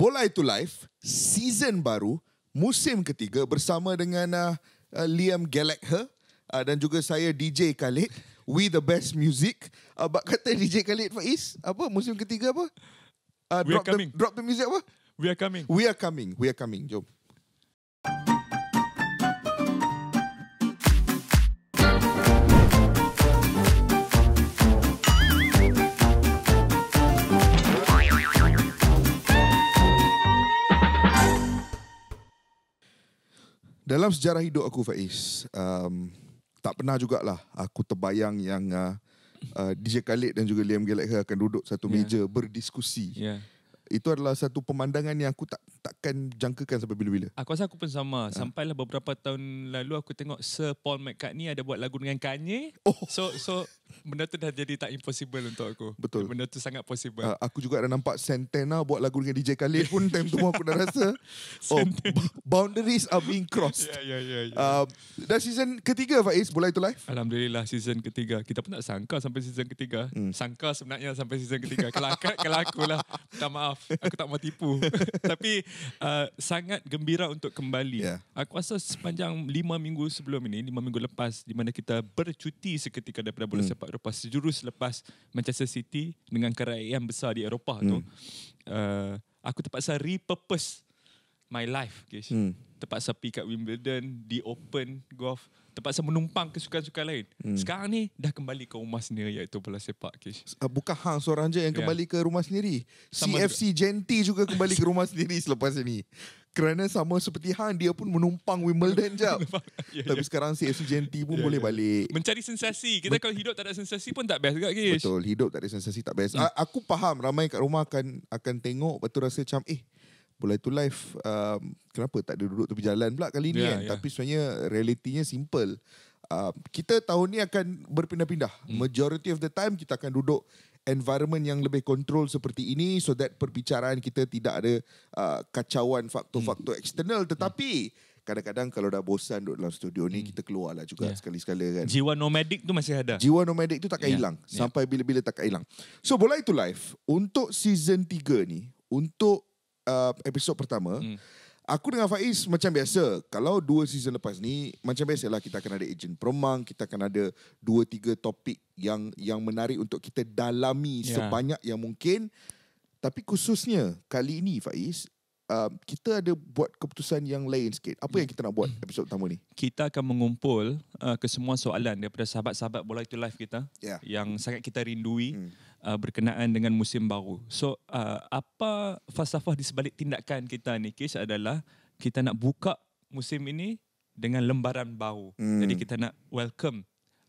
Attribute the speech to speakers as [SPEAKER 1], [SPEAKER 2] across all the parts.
[SPEAKER 1] Bola Itu Live season baru musim ketiga bersama dengan uh, uh Liam Gallagher uh, dan juga saya DJ Khalid We The Best Music uh, but kata DJ Khalid Faiz apa musim ketiga apa uh, drop the drop the music apa we are coming we are coming we are coming jom dalam sejarah hidup aku Faiz um, tak pernah juga lah aku terbayang yang uh, uh DJ Khaled dan juga Liam Gallagher akan duduk satu ya. meja berdiskusi yeah itu adalah satu pemandangan yang aku tak takkan jangkakan sampai bila-bila.
[SPEAKER 2] Aku rasa aku pun sama. Ha. Sampailah beberapa tahun lalu aku tengok Sir Paul McCartney ada buat lagu dengan Kanye. Oh. So so benda tu dah jadi tak impossible untuk aku. Betul. Benda tu sangat possible. Ha,
[SPEAKER 1] aku juga ada nampak Santana buat lagu dengan DJ Khaled pun time tu aku dah rasa oh, boundaries are being crossed. Ya ya ya. ya. Um, dah season ketiga Faiz bola itu live.
[SPEAKER 2] Alhamdulillah season ketiga. Kita pun tak sangka sampai season ketiga. Hmm. Sangka sebenarnya sampai season ketiga. Kelakat kelakulah. Minta maaf aku tak mau tipu. Tapi uh, sangat gembira untuk kembali. Yeah. Aku rasa sepanjang lima minggu sebelum ini, lima minggu lepas, di mana kita bercuti seketika daripada bola hmm. sepak Eropah, sejurus lepas Manchester City dengan kerajaan besar di Eropah hmm. tu, uh, aku terpaksa repurpose my life. Hmm. Terpaksa pergi kat Wimbledon, di open golf terpaksa menumpang ke sukan-sukan lain. Hmm. Sekarang ni dah kembali ke rumah sendiri iaitu bola sepak Kish.
[SPEAKER 1] Ah, bukan hang seorang je yang ya. kembali ke rumah sendiri. Sama CFC juga. Genti juga kembali ke rumah sendiri selepas ini. Kerana sama seperti hang dia pun menumpang Wimbledon jap. yeah, ya, ya. Tapi yeah. sekarang CFC Genti pun yeah, boleh yeah. balik. Mencari sensasi. Kita Bet- kalau hidup tak ada sensasi pun tak best juga Kish. Betul, hidup tak ada sensasi tak best. Hmm. aku faham ramai kat rumah akan akan tengok betul rasa macam eh Bola itu live um, Kenapa tak ada duduk tepi jalan pula kali ni yeah, kan yeah. Tapi sebenarnya realitinya simple Uh, kita tahun ni akan berpindah-pindah. Hmm. Majority of the time kita akan duduk environment yang lebih kontrol seperti ini so that perbicaraan kita tidak ada uh, kacauan faktor-faktor hmm. eksternal tetapi hmm. kadang-kadang kalau dah bosan duduk dalam studio ni hmm. kita keluarlah juga yeah. sekali-sekala kan.
[SPEAKER 2] Jiwa nomadik tu masih ada. Jiwa nomadik tu takkan yeah. hilang yeah.
[SPEAKER 1] sampai bila-bila takkan hilang. So bola itu live untuk season 3 ni untuk uh, episod pertama hmm. aku dengan Faiz macam biasa kalau dua season lepas ni macam biasalah kita akan ada ejen peremang kita akan ada dua tiga topik yang yang menarik untuk kita dalami yeah. sebanyak yang mungkin tapi khususnya kali ini Faiz Uh, kita ada buat keputusan yang lain sikit. Apa yang kita nak buat episod pertama ni?
[SPEAKER 2] Kita akan mengumpul uh, kesemua soalan daripada sahabat-sahabat Bola Itu Live kita yeah. yang sangat kita rindui. Mm uh, berkenaan dengan musim baru. So uh, apa falsafah di sebalik tindakan kita ni Kish adalah kita nak buka musim ini dengan lembaran baru. Hmm. Jadi kita nak welcome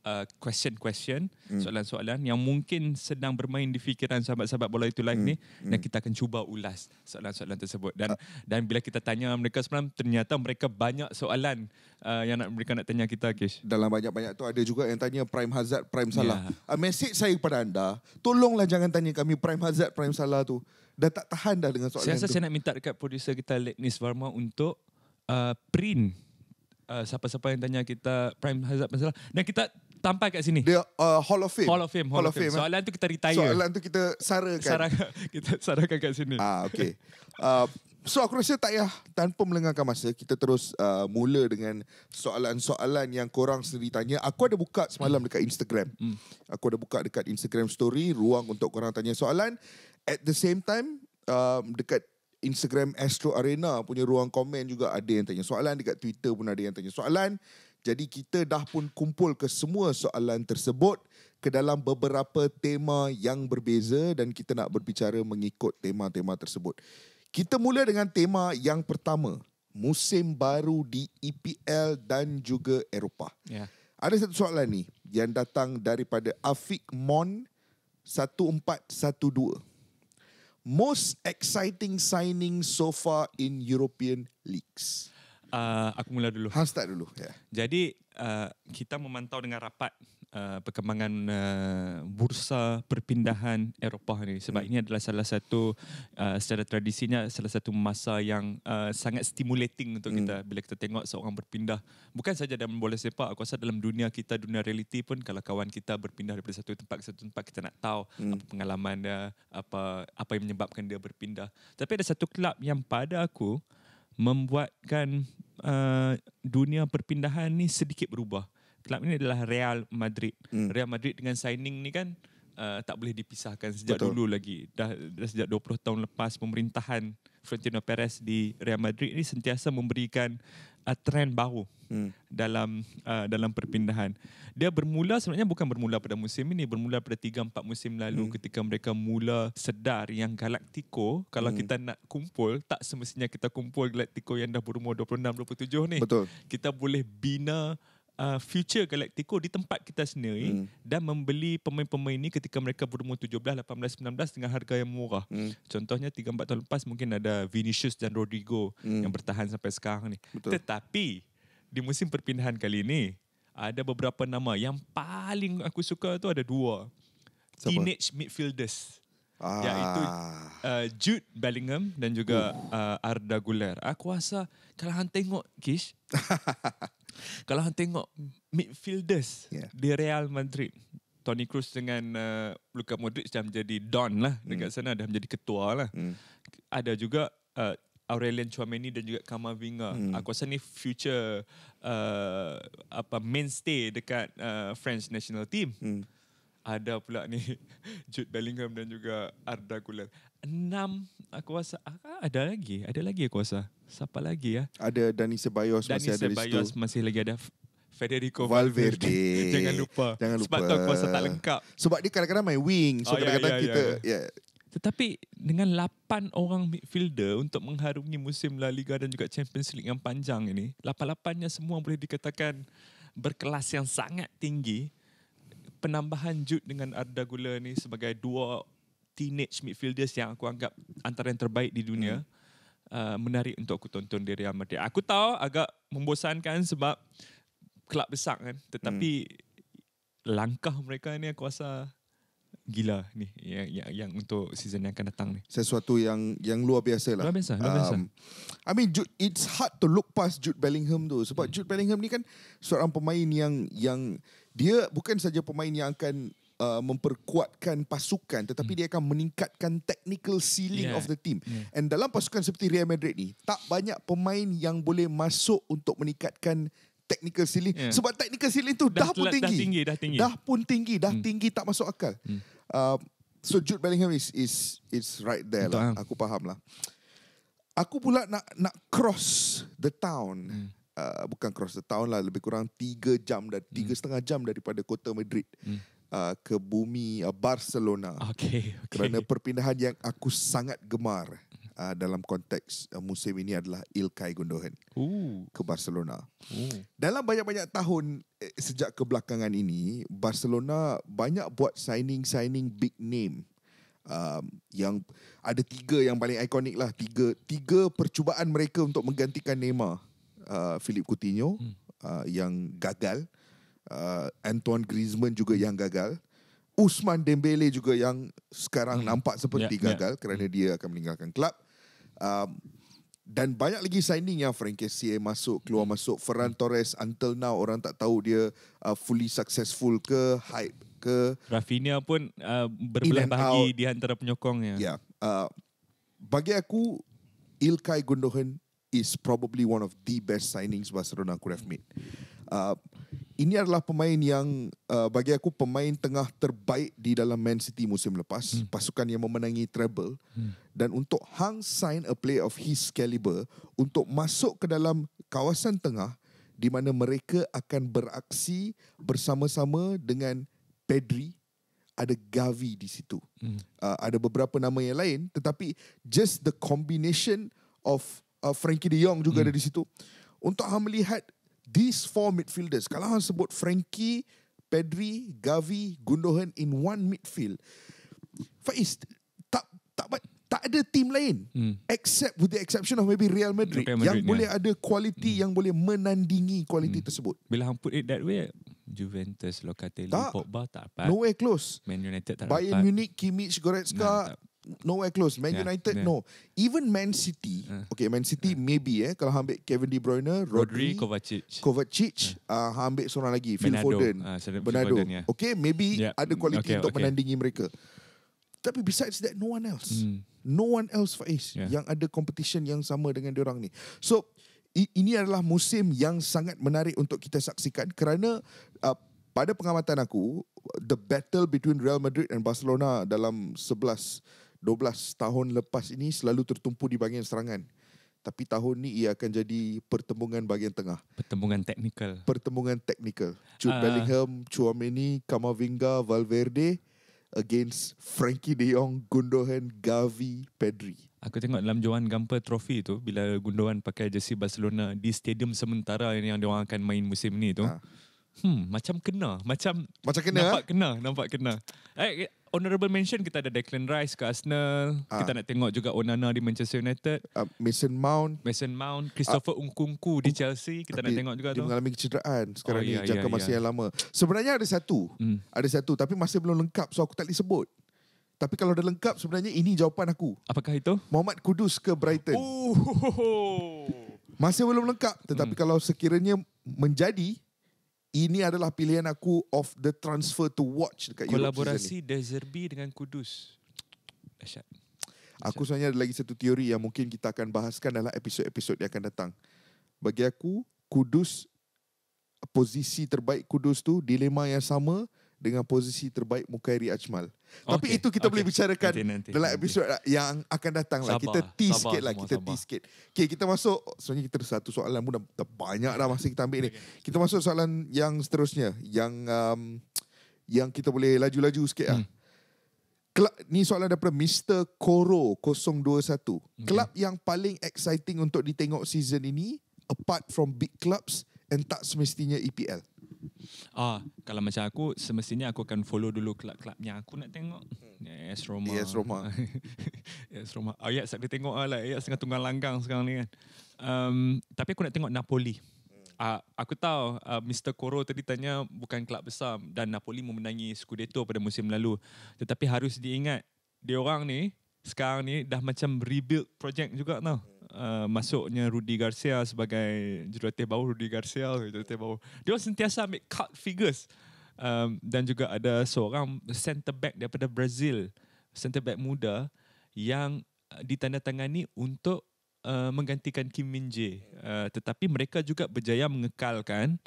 [SPEAKER 2] uh, question-question, mm. soalan-soalan yang mungkin sedang bermain di fikiran sahabat-sahabat bola itu live mm. ni dan hmm. kita akan cuba ulas soalan-soalan tersebut dan uh. dan bila kita tanya mereka semalam ternyata mereka banyak soalan
[SPEAKER 1] uh, yang nak mereka nak tanya kita Kish. Dalam banyak-banyak tu ada juga yang tanya Prime Hazard, Prime Salah. Yeah. Uh, ah, message saya kepada anda, tolonglah jangan tanya kami Prime Hazard, Prime Salah tu. Dah tak tahan dah dengan soalan saya tu. Saya
[SPEAKER 2] nak minta dekat producer kita Leknis Varma untuk uh, print Uh, siapa-siapa yang tanya kita prime hazard prime salah. dan kita Tampak kat sini. Dia uh, Hall of Fame. Hall of Fame. Hall, hall of Fame. Eh? Soalan tu kita retire. Soalan
[SPEAKER 1] tu kita sarakan. Sarang, kita sarakan kat sini. Ah, okay. Uh, ah, so aku rasa tak payah tanpa melengahkan masa kita terus uh, mula dengan soalan-soalan yang korang sendiri tanya. Aku ada buka semalam hmm. dekat Instagram. Hmm. Aku ada buka dekat Instagram story ruang untuk korang tanya soalan. At the same time um, dekat Instagram Astro Arena punya ruang komen juga ada yang tanya soalan dekat Twitter pun ada yang tanya soalan. Jadi kita dah pun kumpul ke semua soalan tersebut ke dalam beberapa tema yang berbeza dan kita nak berbicara mengikut tema-tema tersebut. Kita mula dengan tema yang pertama, musim baru di EPL dan juga Eropah. Yeah. Ada satu soalan ni yang datang daripada Afiq Mon 1412. Most exciting signing so far in European leagues
[SPEAKER 2] uh, aku mula dulu. Han start dulu. Yeah. Jadi uh, kita memantau dengan rapat uh, perkembangan uh, bursa perpindahan Eropah ni sebab mm. ini adalah salah satu uh, secara tradisinya salah satu masa yang uh, sangat stimulating untuk mm. kita hmm. bila kita tengok seorang berpindah bukan saja dalam bola sepak aku rasa dalam dunia kita dunia realiti pun kalau kawan kita berpindah daripada satu tempat ke satu tempat kita nak tahu mm. apa pengalaman dia apa apa yang menyebabkan dia berpindah tapi ada satu kelab yang pada aku membuatkan uh, dunia perpindahan ni sedikit berubah. Kelab ini adalah Real Madrid. Hmm. Real Madrid dengan signing ni kan uh, tak boleh dipisahkan sejak Betul. dulu lagi. Dah, dah sejak 20 tahun lepas pemerintahan Florentino Perez di Real Madrid ini sentiasa memberikan uh, trend baru hmm. dalam uh, dalam perpindahan. Dia bermula sebenarnya bukan bermula pada musim ini, bermula pada 3 4 musim lalu hmm. ketika mereka mula sedar yang Galactico kalau hmm. kita nak kumpul tak semestinya kita kumpul Galactico yang dah berumur 26 27 ni. Betul. Kita boleh bina uh, future Galactico di tempat kita sendiri hmm. dan membeli pemain-pemain ini ketika mereka berumur 17, 18, 19 dengan harga yang murah. Hmm. Contohnya 3-4 tahun lepas mungkin ada Vinicius dan Rodrigo hmm. yang bertahan sampai sekarang ni. Betul. Tetapi di musim perpindahan kali ini ada beberapa nama yang paling aku suka tu ada dua. Siapa? Teenage midfielders. Ah. Iaitu uh, Jude Bellingham dan juga uh. Uh, Arda Guler. Aku rasa kalau hang tengok Kish Kalau hang tengok midfielders yeah. di Real Madrid, Toni Kroos dengan uh, Luka Modric dah menjadi don lah dekat mm. sana dah menjadi ketua lah. Mm. Ada juga uh, Aurelien Chouameni dan juga Kamavinga. Mm. Aku rasa ni future uh, apa mainstay dekat uh, French national team. Mm. Ada pula ni Jude Bellingham dan juga Arda Guler enam aku ah, rasa ah, ah, ada lagi ada lagi aku rasa siapa lagi ya ada Dani Sebayos masih Sebayos ada Sebayos masih lagi ada Federico Valverde. Valverde. jangan lupa jangan lupa sebab tu aku rasa tak lengkap sebab
[SPEAKER 1] dia kadang-kadang main wing so oh, ya, kadang-kadang yeah, yeah, kita yeah.
[SPEAKER 2] yeah. Tetapi dengan lapan orang midfielder untuk mengharungi musim La Liga dan juga Champions League yang panjang ini, lapan-lapannya semua boleh dikatakan berkelas yang sangat tinggi. Penambahan Jude dengan Arda Guler ini sebagai dua teenage midfielders yang aku anggap antara yang terbaik di dunia hmm. uh, menarik untuk aku tonton di Real Madrid. Aku tahu agak membosankan sebab kelab besar kan tetapi hmm. langkah mereka ni aku rasa
[SPEAKER 1] gila ni
[SPEAKER 2] yang, yang yang untuk season yang akan datang ni.
[SPEAKER 1] Sesuatu yang yang luar biasa lah. Luar biasa, luar biasa. Um, I mean Jude, it's hard to look past Jude Bellingham tu sebab hmm. Jude Bellingham ni kan seorang pemain yang yang dia bukan saja pemain yang akan Uh, memperkuatkan pasukan tetapi mm. dia akan meningkatkan technical ceiling yeah. of the team. Yeah. And dalam pasukan seperti Real Madrid ni tak banyak pemain yang boleh masuk untuk meningkatkan technical ceiling yeah. sebab technical ceiling tu dah, dah pun tinggi. Dah tinggi, dah tinggi. Dah pun tinggi, dah mm. tinggi tak masuk akal. Mm. Uh, so Jude Bellingham is is is right there Betul lah. Ha. Aku faham lah. Aku pula nak nak cross the town. Mm. Uh, bukan cross the town lah lebih kurang 3 jam dan 3 mm. setengah jam daripada kota Madrid. Mm uh, ke bumi uh, Barcelona. Okay, okay. Kerana perpindahan yang aku sangat gemar uh, dalam konteks uh, musim ini adalah Ilkay Gundogan Ooh. ke Barcelona. Ooh. Dalam banyak-banyak tahun eh, sejak kebelakangan ini, Barcelona banyak buat signing-signing big name. Um, yang ada tiga yang paling ikonik lah tiga tiga percubaan mereka untuk menggantikan Neymar uh, Philip Coutinho hmm. uh, yang gagal hmm uh, Antoine Griezmann juga yang gagal. Usman Dembele juga yang sekarang hmm. nampak seperti yeah, ya. gagal yeah. kerana dia akan meninggalkan klub. Um, dan banyak lagi signing yang Frank Kessier masuk, keluar hmm. masuk. Ferran Torres until now orang tak tahu dia uh, fully successful ke, hype ke.
[SPEAKER 2] Rafinha pun uh, berbelah bahagi di antara penyokongnya. Ya. Yeah.
[SPEAKER 1] Uh, bagi aku, Ilkay Gundogan is probably one of the best signings Barcelona could have made. Uh, ini adalah pemain yang uh, bagi aku pemain tengah terbaik di dalam Man City musim lepas hmm. pasukan yang memenangi treble hmm. dan untuk Hang sign a player of his caliber untuk masuk ke dalam kawasan tengah di mana mereka akan beraksi bersama-sama dengan Pedri ada Gavi di situ hmm. uh, ada beberapa nama yang lain tetapi just the combination of uh, Frankie De Jong juga hmm. ada di situ untuk Hang melihat these four midfielders, kalau orang sebut Frankie, Pedri, Gavi, Gundogan in one midfield, Faiz, tak tak tak ada team lain hmm. except with the exception of maybe Real Madrid, Madrid yang ni. boleh ada kualiti hmm. yang boleh menandingi kualiti hmm. tersebut.
[SPEAKER 2] Bila hang put it that way, Juventus, Locatelli, tak. Pogba tak
[SPEAKER 1] dapat. No way close. Man
[SPEAKER 2] United tak Bayern dapat. Bayern Munich,
[SPEAKER 1] Kimmich, Goretzka, Nowhere close Man yeah, United yeah. no Even Man City uh, Okay Man City uh, maybe eh Kalau ambil Kevin De Bruyne Rodri, Kovacic Kovacic uh, uh, Ambil seorang lagi Phil Bernardo. Foden uh, Bernardo, Bernardo. Yeah. Okay maybe yeah. Ada kualiti okay, untuk okay. menandingi mereka Tapi besides that No one else mm. No one else Faiz yeah. Yang ada competition Yang sama dengan orang ni So Ini adalah musim Yang sangat menarik Untuk kita saksikan Kerana uh, Pada pengamatan aku The battle between Real Madrid and Barcelona Dalam Sebelas 12 tahun lepas ini selalu tertumpu di bahagian serangan. Tapi tahun ni ia akan jadi pertembungan bahagian tengah.
[SPEAKER 2] Pertembungan teknikal.
[SPEAKER 1] Pertembungan teknikal. Jude uh, Bellingham, Chouameni, Kamavinga, Valverde against Frankie De Jong, Gundogan, Gavi, Pedri. Aku tengok dalam
[SPEAKER 2] Johan Gamper Trophy tu bila Gundogan pakai jersey Barcelona di stadium sementara yang dia orang akan main musim ni tu. Ha. Hmm, macam kena. Macam, macam kena. Nampak eh? kena, nampak kena. Eh, honorable mention kita ada Declan Rice ke Arsenal. Uh, kita nak tengok juga Onana di Manchester
[SPEAKER 1] United. Uh, Mason Mount. Mason Mount. Christopher uh, ah. Ungkungku di Chelsea. Kita nak tengok juga tu. Dia mengalami kecederaan sekarang oh, ni. Yeah, jangka yeah, masa ya. yeah. yang lama. Sebenarnya ada satu. Hmm. Ada satu. Tapi masih belum lengkap. So aku tak boleh sebut. Tapi kalau dah lengkap sebenarnya ini jawapan aku. Apakah itu? Muhammad Kudus ke Brighton. Oh, ho, ho, ho. Masih belum lengkap. Tetapi hmm. kalau sekiranya menjadi ini adalah pilihan aku of the transfer to watch dekat Kolaborasi
[SPEAKER 2] Europe Kolaborasi Dezerbi dengan Kudus.
[SPEAKER 1] Dahsyat. Aku sebenarnya ada lagi satu teori yang mungkin kita akan bahaskan dalam episod-episod yang akan datang. Bagi aku, Kudus, posisi terbaik Kudus tu dilema yang sama dengan posisi terbaik Mukairi Ajmal. Tapi itu kita okay. boleh bicarakan nanti, nanti, dalam episod yang akan datang lah. Kita tease sabar sikit lah. Kita sabar. tease sikit. Okay, kita masuk. Sebenarnya kita ada satu soalan pun dah, dah banyak dah masa kita ambil okay. ni. Kita masuk soalan yang seterusnya. Yang um, yang kita boleh laju-laju sikit lah. Hmm. Club, ni soalan daripada Mr. Koro 021. Okay. Club yang paling exciting untuk ditengok season ini apart from big clubs and tak semestinya EPL.
[SPEAKER 2] Ah, kalau macam aku semestinya aku akan follow dulu kelab-kelab
[SPEAKER 1] yang aku nak tengok. Hmm.
[SPEAKER 2] Yes Roma. Yes Roma. yes Roma. Ah, ya, saya tengok ala lah, Ya, tengah tunggal langgang sekarang ni kan. Um, tapi aku nak tengok Napoli. Uh, aku tahu uh, ah, Mr. Koro tadi tanya bukan kelab besar dan Napoli memenangi Scudetto pada musim lalu. Tetapi harus diingat, dia orang ni sekarang ni dah macam rebuild project juga tau. Hmm. Uh, masuknya Rudy Garcia sebagai jurulatih baru Rudy Garcia jurulatih baru dia sentiasa make cut figures um, dan juga ada seorang center back daripada Brazil center back muda yang uh, ditandatangani untuk uh, menggantikan Kim Min Jae uh, tetapi mereka juga berjaya mengekalkan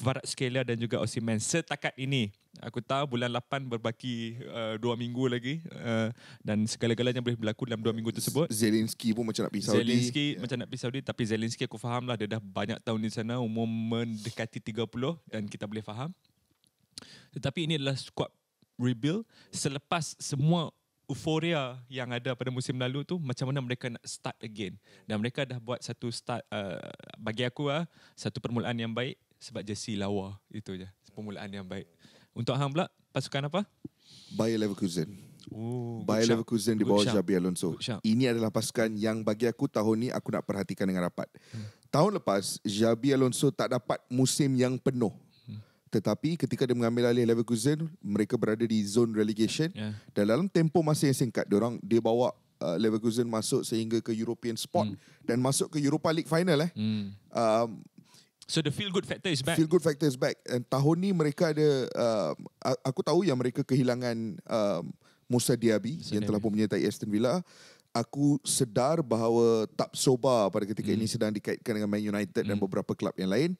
[SPEAKER 2] Kvaratskhelia dan juga Osimhen setakat ini Aku tahu bulan 8 berbaki 2 uh, eh, minggu lagi uh, dan segala-galanya boleh berlaku dalam dua minggu tersebut. Zelensky pun macam
[SPEAKER 1] nak pergi Saudi. Zelensky
[SPEAKER 2] yeah. macam nak pergi Saudi tapi Zelensky aku faham lah dia dah banyak tahun di sana umum mendekati 30 dan kita boleh faham. Tetapi ini adalah squad rebuild selepas semua euforia yang ada pada musim lalu tu macam mana mereka nak start again dan mereka dah buat satu start uh, bagi aku lah satu permulaan yang baik sebab jersey lawa itu je permulaan yang baik. Untuk hang pula pasukan apa?
[SPEAKER 1] Bayer Leverkusen. Oh, Bayer Leverkusen di bawah Xabi Alonso. Ini adalah pasukan yang bagi aku tahun ni aku nak perhatikan dengan rapat. Hmm. Tahun lepas Xabi Alonso tak dapat musim yang penuh. Hmm. Tetapi ketika dia mengambil alih Leverkusen, mereka berada di zone relegation yeah. dan dalam tempoh masa yang singkat, dia dia bawa uh, Leverkusen masuk sehingga ke European spot mm. dan masuk ke Europa League final eh.
[SPEAKER 2] Mm. So the feel good factor is
[SPEAKER 1] back. Feel good factor is back. And tahun ni mereka ada um, aku tahu yang mereka kehilangan um, Musa Diaby Musa yang telah pun menyertai Aston Villa. Aku sedar bahawa Tap Soba pada ketika mm. ini hmm. sedang dikaitkan dengan Man United mm. dan hmm. beberapa klub yang lain.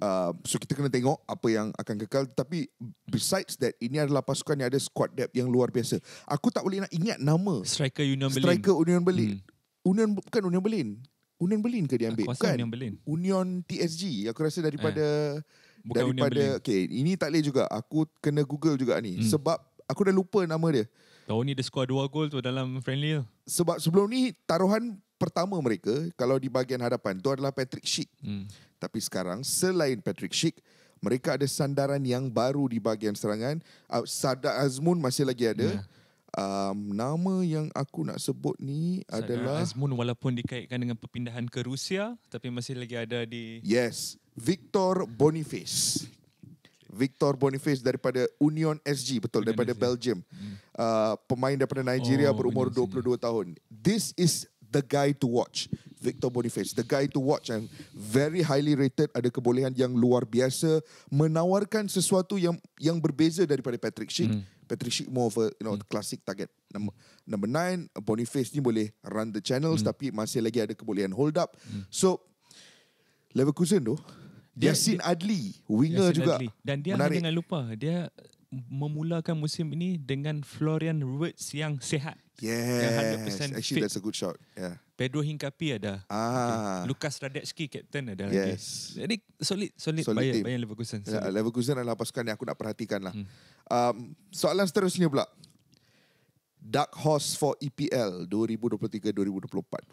[SPEAKER 1] Uh, so kita kena tengok apa yang akan kekal tapi besides that ini adalah pasukan yang ada squad depth yang luar biasa. Aku tak boleh nak ingat nama
[SPEAKER 2] striker Union Berlin. Striker
[SPEAKER 1] Union Berlin. Mm. Union bukan Union Berlin. Union Berlin ke dia ambil? Aku rasa kan? Union Berlin. Union TSG. Aku rasa daripada... Eh. Bukan daripada, Union Berlin. Okay, ini tak boleh juga. Aku kena Google juga ni. Hmm. Sebab aku dah lupa nama dia.
[SPEAKER 2] Tahun ni dia skor dua gol tu dalam friendly tu.
[SPEAKER 1] Sebab sebelum ni taruhan pertama mereka kalau di bahagian hadapan tu adalah Patrick Schick. Hmm. Tapi sekarang selain Patrick Schick, mereka ada sandaran yang baru di bahagian serangan. Ah, Sada Azmun masih lagi ada. Yeah. Um, nama yang aku nak sebut ni Sadar adalah Azmun
[SPEAKER 2] walaupun dikaitkan dengan perpindahan ke Rusia tapi masih lagi ada di
[SPEAKER 1] Yes, Victor Boniface. Victor Boniface daripada Union SG betul Union daripada SG. Belgium. Hmm. Uh, pemain daripada Nigeria oh, berumur Union 22 SG. tahun. This is the guy to watch, Victor Boniface. The guy to watch yang very highly rated, ada kebolehan yang luar biasa, menawarkan sesuatu yang yang berbeza daripada Patrick Schick. Hmm. Patrick Schickmore for you know hmm. classic target number number nine Boniface ni boleh run the channels hmm. tapi masih lagi ada kebolehan hold up hmm. so Leverkusen tu dia, Yasin Adli winger Yasin juga Adli. dan dia menarik. jangan
[SPEAKER 2] lupa dia memulakan musim ini dengan Florian Wirtz yang sehat Yes. Actually, that's
[SPEAKER 1] a good shot. Yeah.
[SPEAKER 2] Pedro Hinkapi ada.
[SPEAKER 1] Ah.
[SPEAKER 2] Lukas Radetsky captain ada lagi. Yes. Jadi solid solid, solid bayar bayar Leverkusen. Ya, solid. Yeah,
[SPEAKER 1] Leverkusen adalah pasukan yang aku nak perhatikan lah. Hmm. Um, soalan seterusnya pula. Dark Horse for EPL 2023-2024.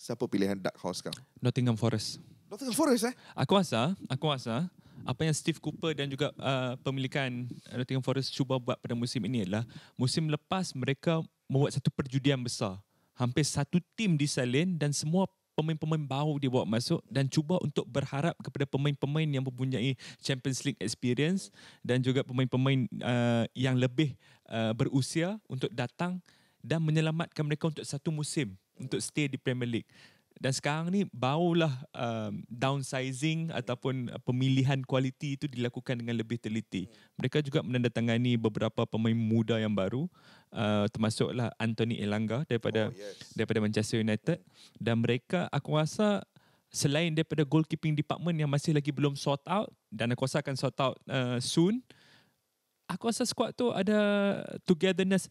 [SPEAKER 1] Siapa pilihan Dark Horse kau?
[SPEAKER 2] Nottingham Forest.
[SPEAKER 1] Nottingham Forest eh?
[SPEAKER 2] Aku rasa, aku rasa apa yang Steve Cooper dan juga uh, pemilikan Nottingham Forest cuba buat pada musim ini adalah musim lepas mereka membuat satu perjudian besar. Hampir satu tim disalin dan semua pemain-pemain baru dia bawa masuk dan cuba untuk berharap kepada pemain-pemain yang mempunyai Champions League experience dan juga pemain-pemain uh, yang lebih uh, berusia untuk datang dan menyelamatkan mereka untuk satu musim untuk stay di Premier League dan sekarang ni barulah um, downsizing ataupun uh, pemilihan kualiti itu dilakukan dengan lebih teliti. Mereka juga menandatangani beberapa pemain muda yang baru uh, termasuklah Anthony Elanga daripada oh, yes. daripada Manchester United dan mereka aku rasa selain daripada goalkeeping department yang masih lagi belum sort out dan aku rasa akan sort out uh, soon uh, aku rasa squad tu ada togetherness.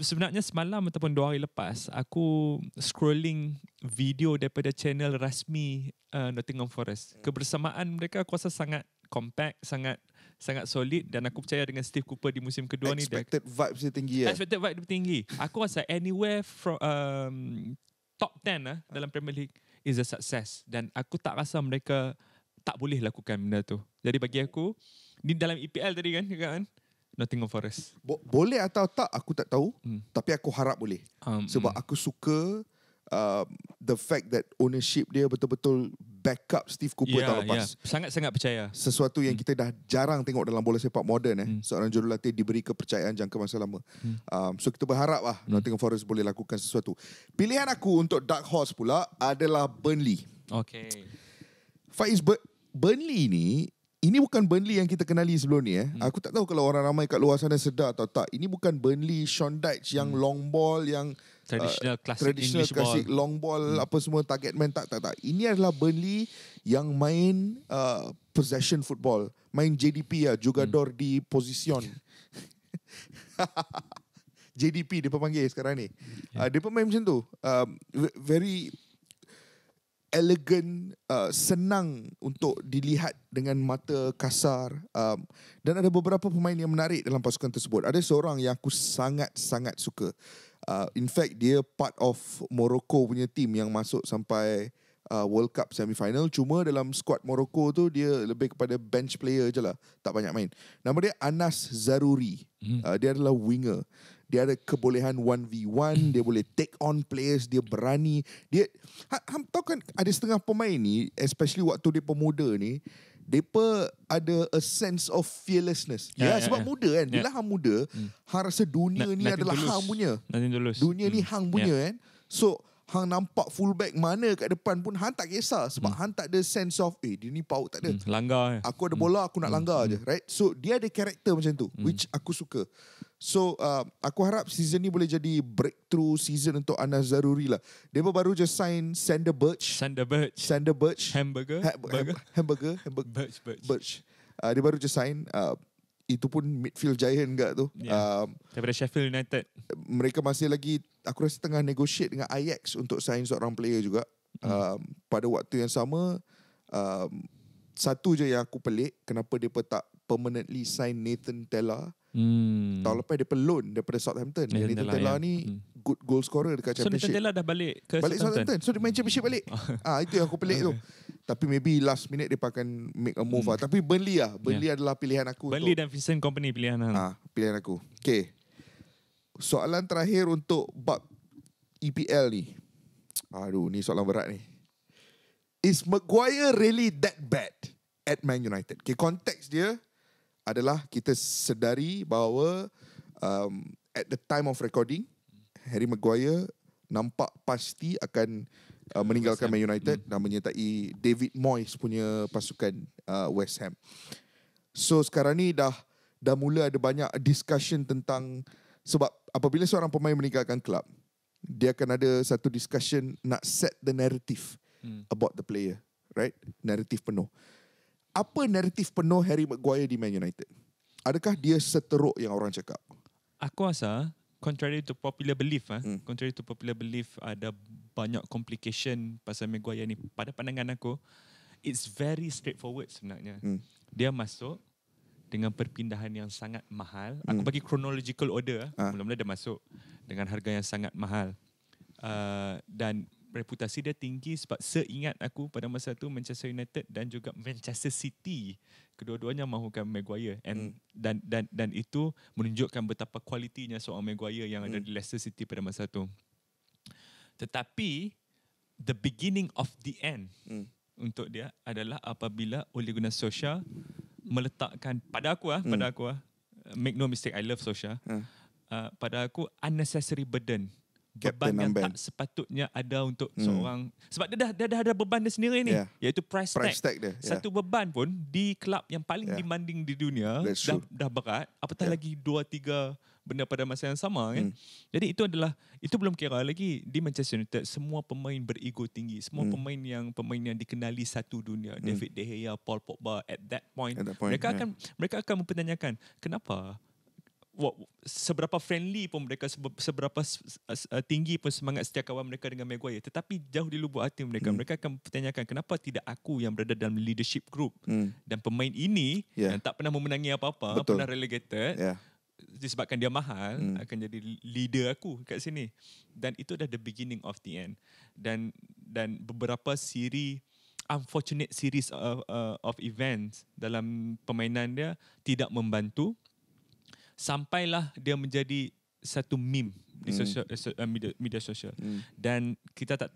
[SPEAKER 2] Sebenarnya semalam ataupun dua hari lepas, aku scrolling video daripada channel rasmi uh, Nottingham Forest. Hmm. Kebersamaan mereka aku rasa sangat compact, sangat sangat solid dan aku percaya dengan Steve Cooper di musim kedua expected ni. Expected
[SPEAKER 1] vibes dia tinggi. Yeah.
[SPEAKER 2] Expected vibes dia tinggi. Aku rasa anywhere from um, top 10 lah uh, dalam Premier League is a success. Dan aku tak rasa mereka tak boleh lakukan benda tu. Jadi bagi aku, di dalam EPL tadi kan, kan? Nottingham Forest.
[SPEAKER 1] Bo- boleh atau tak aku tak tahu, hmm. tapi aku harap boleh. Um, Sebab hmm. aku suka uh, the fact that ownership dia betul-betul backup Steve Cooper yeah, tak lepas. Yeah.
[SPEAKER 2] Sangat-sangat percaya.
[SPEAKER 1] Sesuatu yang hmm. kita dah jarang tengok dalam bola sepak moden eh. Hmm. Seorang jurulatih diberi kepercayaan jangka masa lama. Hmm. Um, so kita berharap lah hmm. Nottingham Forest boleh lakukan sesuatu. Pilihan aku untuk dark horse pula adalah Burnley. Okay. Faiz Burnley ni ini bukan Burnley yang kita kenali sebelum ni eh. Hmm. Aku tak tahu kalau orang ramai kat luar sana sedar atau tak. Ini bukan Burnley Sean Dyche yang hmm. long ball yang traditional uh, classic traditional English classic ball. long ball hmm. apa semua target man tak tak tak. Ini adalah Burnley yang main uh, possession football, main JDP ya, jugador hmm. di position. JDP dia panggil sekarang ni. Yeah. Uh, dia pun main macam tu. Uh, very elegan, uh, senang untuk dilihat dengan mata kasar. Um, dan ada beberapa pemain yang menarik dalam pasukan tersebut. Ada seorang yang aku sangat-sangat suka. Uh, in fact, dia part of Morocco punya tim yang masuk sampai uh, World Cup semifinal. Cuma dalam squad Morocco tu, dia lebih kepada bench player je lah. Tak banyak main. Nama dia Anas Zaruri. Hmm. Uh, dia adalah winger dia ada kebolehan 1v1 dia boleh take on players dia berani dia ha, ha, tahu kan ada setengah pemain ni especially waktu dia pemuda ni depa ada a sense of fearlessness ya yeah, yeah, sebab yeah. muda kan ya. bila yeah. hang muda hmm. hang rasa dunia N- ni adalah hmm. hang punya dunia hmm. ni hang punya yeah. kan so Hang nampak fullback mana kat depan pun Hang tak kisah Sebab hmm. Hang tak ada sense of Eh dia ni paut tak ada hmm. Langgar eh. Aku ada bola aku nak hmm. langgar hmm. je Right So dia ada karakter macam tu hmm. Which aku suka So uh, aku harap season ni boleh jadi breakthrough season untuk Anas Zaruri lah. Dia baru je sign Sander Birch. Sander Birch. Sander Birch. Hamburger. Ha- Ha- hamburger. Hamburger. Birch. Birch. Birch. Uh, dia baru je sign. Uh, itu pun midfield giant enggak tu. Yeah. Um, Daripada Sheffield United. Mereka masih lagi, aku rasa tengah negotiate dengan Ajax untuk sign seorang player juga. Mm. Um, pada waktu yang sama, um, satu je yang aku pelik, kenapa dia tak permanently sign Nathan Teller. Hmm. Tahun lepas dia loan daripada Southampton. Yeah, Nathan Teller ya. ni yeah. Hmm. good goal scorer dekat so, Championship. So Nathan Teller dah balik ke balik Southampton? Balik Southampton. So dia main Championship balik. ah, itu yang aku pelik tu. Tapi maybe last minute dia akan make a move hmm. lah. Tapi Burnley lah. Ya. Burnley yeah. adalah pilihan aku. Burnley
[SPEAKER 2] untuk dan Vincent Company pilihan
[SPEAKER 1] aku. Lah. Ah, ha, pilihan aku. Okay. Soalan terakhir untuk bab EPL ni. Aduh, ni soalan berat ni. Is Maguire really that bad at Man United? Okay, konteks dia adalah kita sedari bahawa um, at the time of recording, Harry Maguire nampak pasti akan uh, meninggalkan Man United hmm. dan menyertai David Moyes punya pasukan uh, West Ham. So sekarang ni dah dah mula ada banyak discussion tentang sebab apabila seorang pemain meninggalkan klub, dia akan ada satu discussion nak set the narrative hmm. about the player, right? Narrative penuh. Apa narrative penuh Harry Maguire di Man United? Adakah dia seteruk yang orang cakap?
[SPEAKER 2] Aku rasa contrary to popular belief ah, hmm. contrary to popular belief ada banyak complication pasal Maguire ni pada pandangan aku it's very straightforward sebenarnya hmm. dia masuk dengan perpindahan yang sangat mahal hmm. aku bagi chronological order ah. ah. mula-mula dia masuk dengan harga yang sangat mahal uh, dan reputasi dia tinggi sebab seingat aku pada masa tu Manchester United dan juga Manchester City kedua-duanya mahukan Maguire and hmm. dan dan dan itu menunjukkan betapa kualitinya seorang Maguire yang hmm. ada di Leicester City pada masa tu. Tetapi the beginning of the end hmm. untuk dia adalah apabila Ole Gunnar Solskjaer meletakkan pada aku ah hmm. pada aku ah make no mistake I love Solskjaer. Hmm. Uh, pada aku unnecessary burden beban yang band. tak sepatutnya ada untuk hmm. seorang sebab dia dah dia dah ada beban dia sendiri ni yeah. iaitu price, price tag. tag dia. Satu beban pun di kelab yang paling yeah. demanding di dunia dah dah berat apatah yeah. lagi dua tiga benda pada masa yang sama kan. Hmm. Jadi itu adalah itu belum kira lagi di Manchester United semua pemain berego tinggi, semua hmm. pemain yang pemain yang dikenali satu dunia, hmm. David De Gea, Paul Pogba at that point, at that point mereka yeah. akan mereka akan mempertanyakan kenapa Wah, seberapa friendly pun mereka seberapa uh, tinggi pun semangat setiap kawan mereka dengan Maguire tetapi jauh di lubuk hati mereka hmm. mereka akan pertanyakan kenapa tidak aku yang berada dalam leadership group hmm. dan pemain ini yeah. yang tak pernah memenangi apa-apa pernah relegated yeah. disebabkan dia mahal hmm. akan jadi leader aku kat sini dan itu dah the beginning of the end dan dan beberapa siri unfortunate series of, uh, uh, of events dalam permainan dia tidak membantu sampailah dia menjadi satu meme di hmm. social uh, eh, eh, media, media sosial hmm. dan kita tak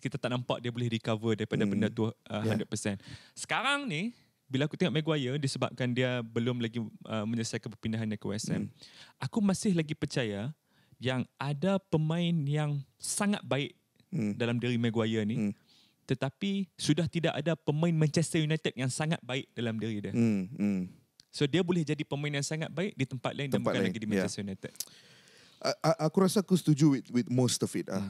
[SPEAKER 2] kita tak nampak dia boleh recover daripada hmm. benda tu uh, yeah. 100%. Sekarang ni bila aku tengok Maguire disebabkan dia belum lagi uh, menyelesaikan perpindahannya ke West Ham. Hmm. Aku masih lagi percaya yang ada pemain yang sangat baik hmm. dalam diri Maguire ni hmm. tetapi sudah tidak ada pemain Manchester United yang sangat baik dalam diri dia.
[SPEAKER 1] Hmm. Hmm.
[SPEAKER 2] So dia boleh jadi pemain yang sangat baik di tempat lain tempat dan bukan lain. lagi di Manchester yeah. United.
[SPEAKER 1] Uh, aku rasa aku setuju with, with most of it. Uh.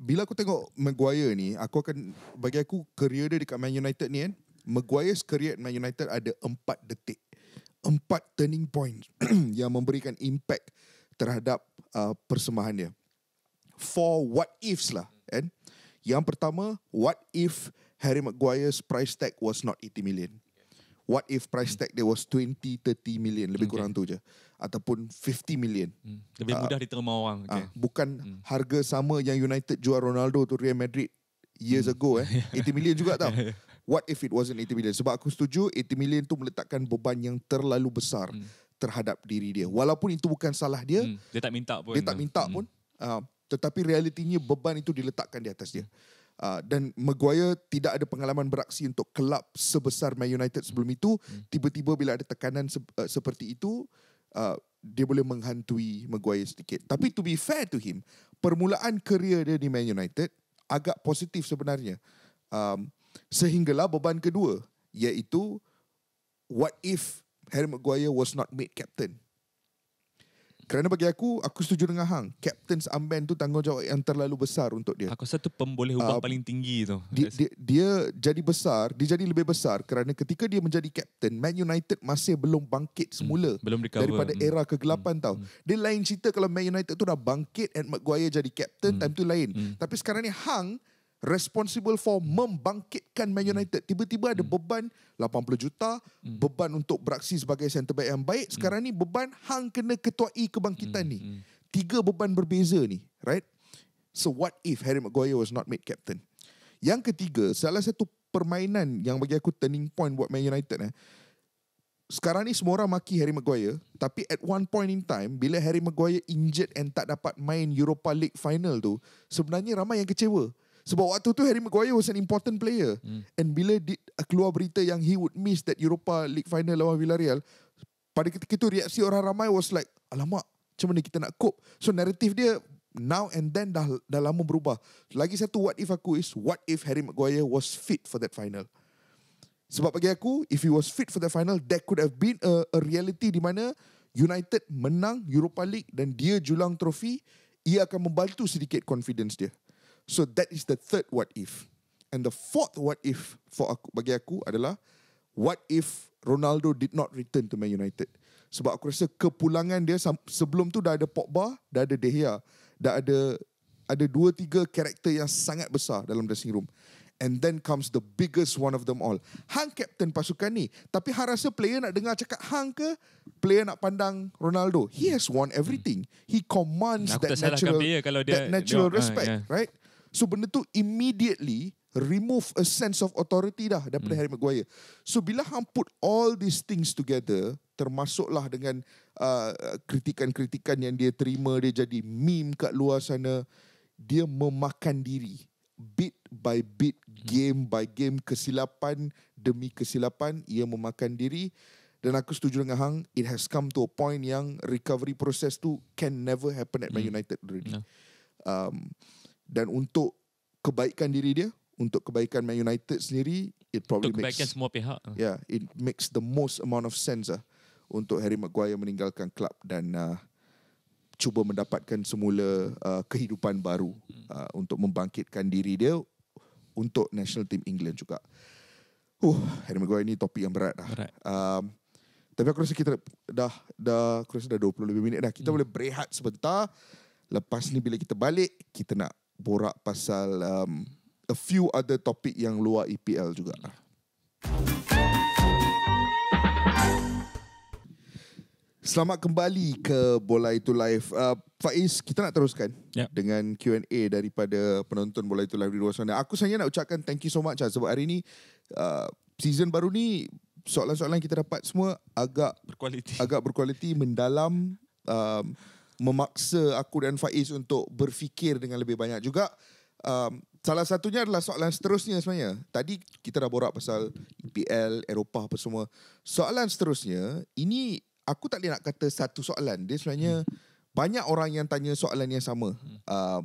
[SPEAKER 1] bila aku tengok Maguire ni, aku akan bagi aku career dia dekat Man United ni kan. Maguire's career at Man United ada empat detik. Empat turning points yang memberikan impact terhadap uh, persembahan dia. For what ifs lah. Kan? Yang pertama, what if Harry Maguire's price tag was not 80 million? What if price tag there was 20, 30 million. Lebih okay. kurang tu je. Ataupun 50 million. Hmm. Lebih ah. mudah uh,
[SPEAKER 2] diterima orang. Ah,
[SPEAKER 1] okay. Uh, bukan hmm. harga sama yang United jual Ronaldo tu Real Madrid years hmm. ago. Eh. 80 million juga tau. What if it wasn't 80 million? Sebab aku setuju 80 million tu meletakkan beban yang terlalu besar hmm. terhadap diri dia. Walaupun itu bukan salah dia. Hmm.
[SPEAKER 2] Dia tak minta pun. Dia tak
[SPEAKER 1] minta hmm. pun. Uh, tetapi realitinya beban itu diletakkan di atas dia. Ah, dan Maguire tidak ada pengalaman beraksi untuk kelab sebesar Man United sebelum itu. Hmm. Tiba-tiba bila ada tekanan se- uh, seperti itu, uh, dia boleh menghantui Maguire sedikit. Tapi to be fair to him, permulaan kerjaya dia di Man United agak positif sebenarnya. Um, sehinggalah beban kedua, iaitu what if Harry Maguire was not made captain? Kerana bagi aku Aku setuju dengan Hang Captain's Unban tu Tanggungjawab yang terlalu besar Untuk dia Aku satu tu pemboleh ubah uh, ah, Paling tinggi tu dia, dia, dia jadi besar Dia jadi lebih besar Kerana ketika dia menjadi Captain Man United masih belum Bangkit hmm, semula hmm, Belum recover Daripada hmm, era hmm, kegelapan hmm, tau hmm. Dia lain cerita Kalau Man United tu dah bangkit And Maguire jadi Captain hmm, Time tu lain hmm. Tapi sekarang ni Hang responsible for membangkitkan Man United. Tiba-tiba ada hmm. beban 80 juta, hmm. beban untuk beraksi sebagai centre back yang baik. Sekarang ni beban hang kena ketuai kebangkitan hmm, ni. Tiga beban berbeza ni, right? So what if Harry Maguire was not made captain? Yang ketiga, salah satu permainan yang bagi aku turning point buat Man United eh. Sekarang ni semua orang maki Harry Maguire, tapi at one point in time bila Harry Maguire injured and tak dapat main Europa League final tu, sebenarnya ramai yang kecewa. Sebab waktu tu Harry Maguire was an important player. Mm. And bila di, keluar berita yang he would miss that Europa League final lawan Villarreal, pada ketika itu reaksi orang ramai was like, alamak, macam mana kita nak cope? So narrative dia now and then dah, dah lama berubah. Lagi satu what if aku is, what if Harry Maguire was fit for that final? Sebab bagi aku, if he was fit for that final, that could have been a, a reality di mana United menang Europa League dan dia julang trofi, ia akan membantu sedikit confidence dia. So that is the third what if. And the fourth what if for aku, bagi aku adalah what if Ronaldo did not return to Man United. Sebab aku rasa kepulangan dia sebelum tu dah ada Pogba, dah ada De Gea, dah ada ada dua tiga karakter yang sangat besar dalam dressing room. And then comes the biggest one of them all. Hang captain pasukan ni. Tapi Hang rasa player nak dengar cakap Hang ke? Player nak pandang Ronaldo. He has won everything. He commands that natural, player kalau dia, that natural dia, ah, respect. Uh, ya. yeah. Right? So benda tu immediately remove a sense of authority dah daripada hmm. Harry Maguire. So bila hang put all these things together termasuklah dengan uh, kritikan-kritikan yang dia terima dia jadi meme kat luar sana dia memakan diri bit by bit hmm. game by game kesilapan demi kesilapan ia memakan diri dan aku setuju dengan hang it has come to a point yang recovery process tu can never happen at man hmm. united already yeah. um dan untuk kebaikan diri dia untuk kebaikan Man United sendiri it probably untuk kebaikan semua
[SPEAKER 2] pihak yeah
[SPEAKER 1] it makes the most amount of sense uh, untuk Harry Maguire meninggalkan klub dan uh, cuba mendapatkan semula uh, kehidupan baru uh, untuk membangkitkan diri dia untuk national team England juga. Uh, Harry Maguire ini topik yang berat dah. Berat. Um, tapi aku rasa kita dah dah aku rasa dah 20 lebih minit dah. Kita hmm. boleh berehat sebentar. Lepas ni bila kita balik, kita nak borak pasal um, a few other topik yang luar EPL juga. Selamat kembali ke Bola Itu Live. Uh, Faiz, kita nak teruskan yep. Ya. dengan Q&A daripada penonton Bola Itu Live di luar sana. Aku sebenarnya nak ucapkan thank you so much lah, sebab hari ini uh, season baru ni soalan-soalan kita dapat semua agak berkualiti. Agak berkualiti mendalam uh, memaksa aku dan Faiz untuk berfikir dengan lebih banyak juga. Um, salah satunya adalah soalan seterusnya sebenarnya. Tadi kita dah borak pasal EPL, Eropah apa semua. Soalan seterusnya, ini aku tak boleh nak kata satu soalan. Dia sebenarnya hmm. banyak orang yang tanya soalan yang sama. Hmm. Um,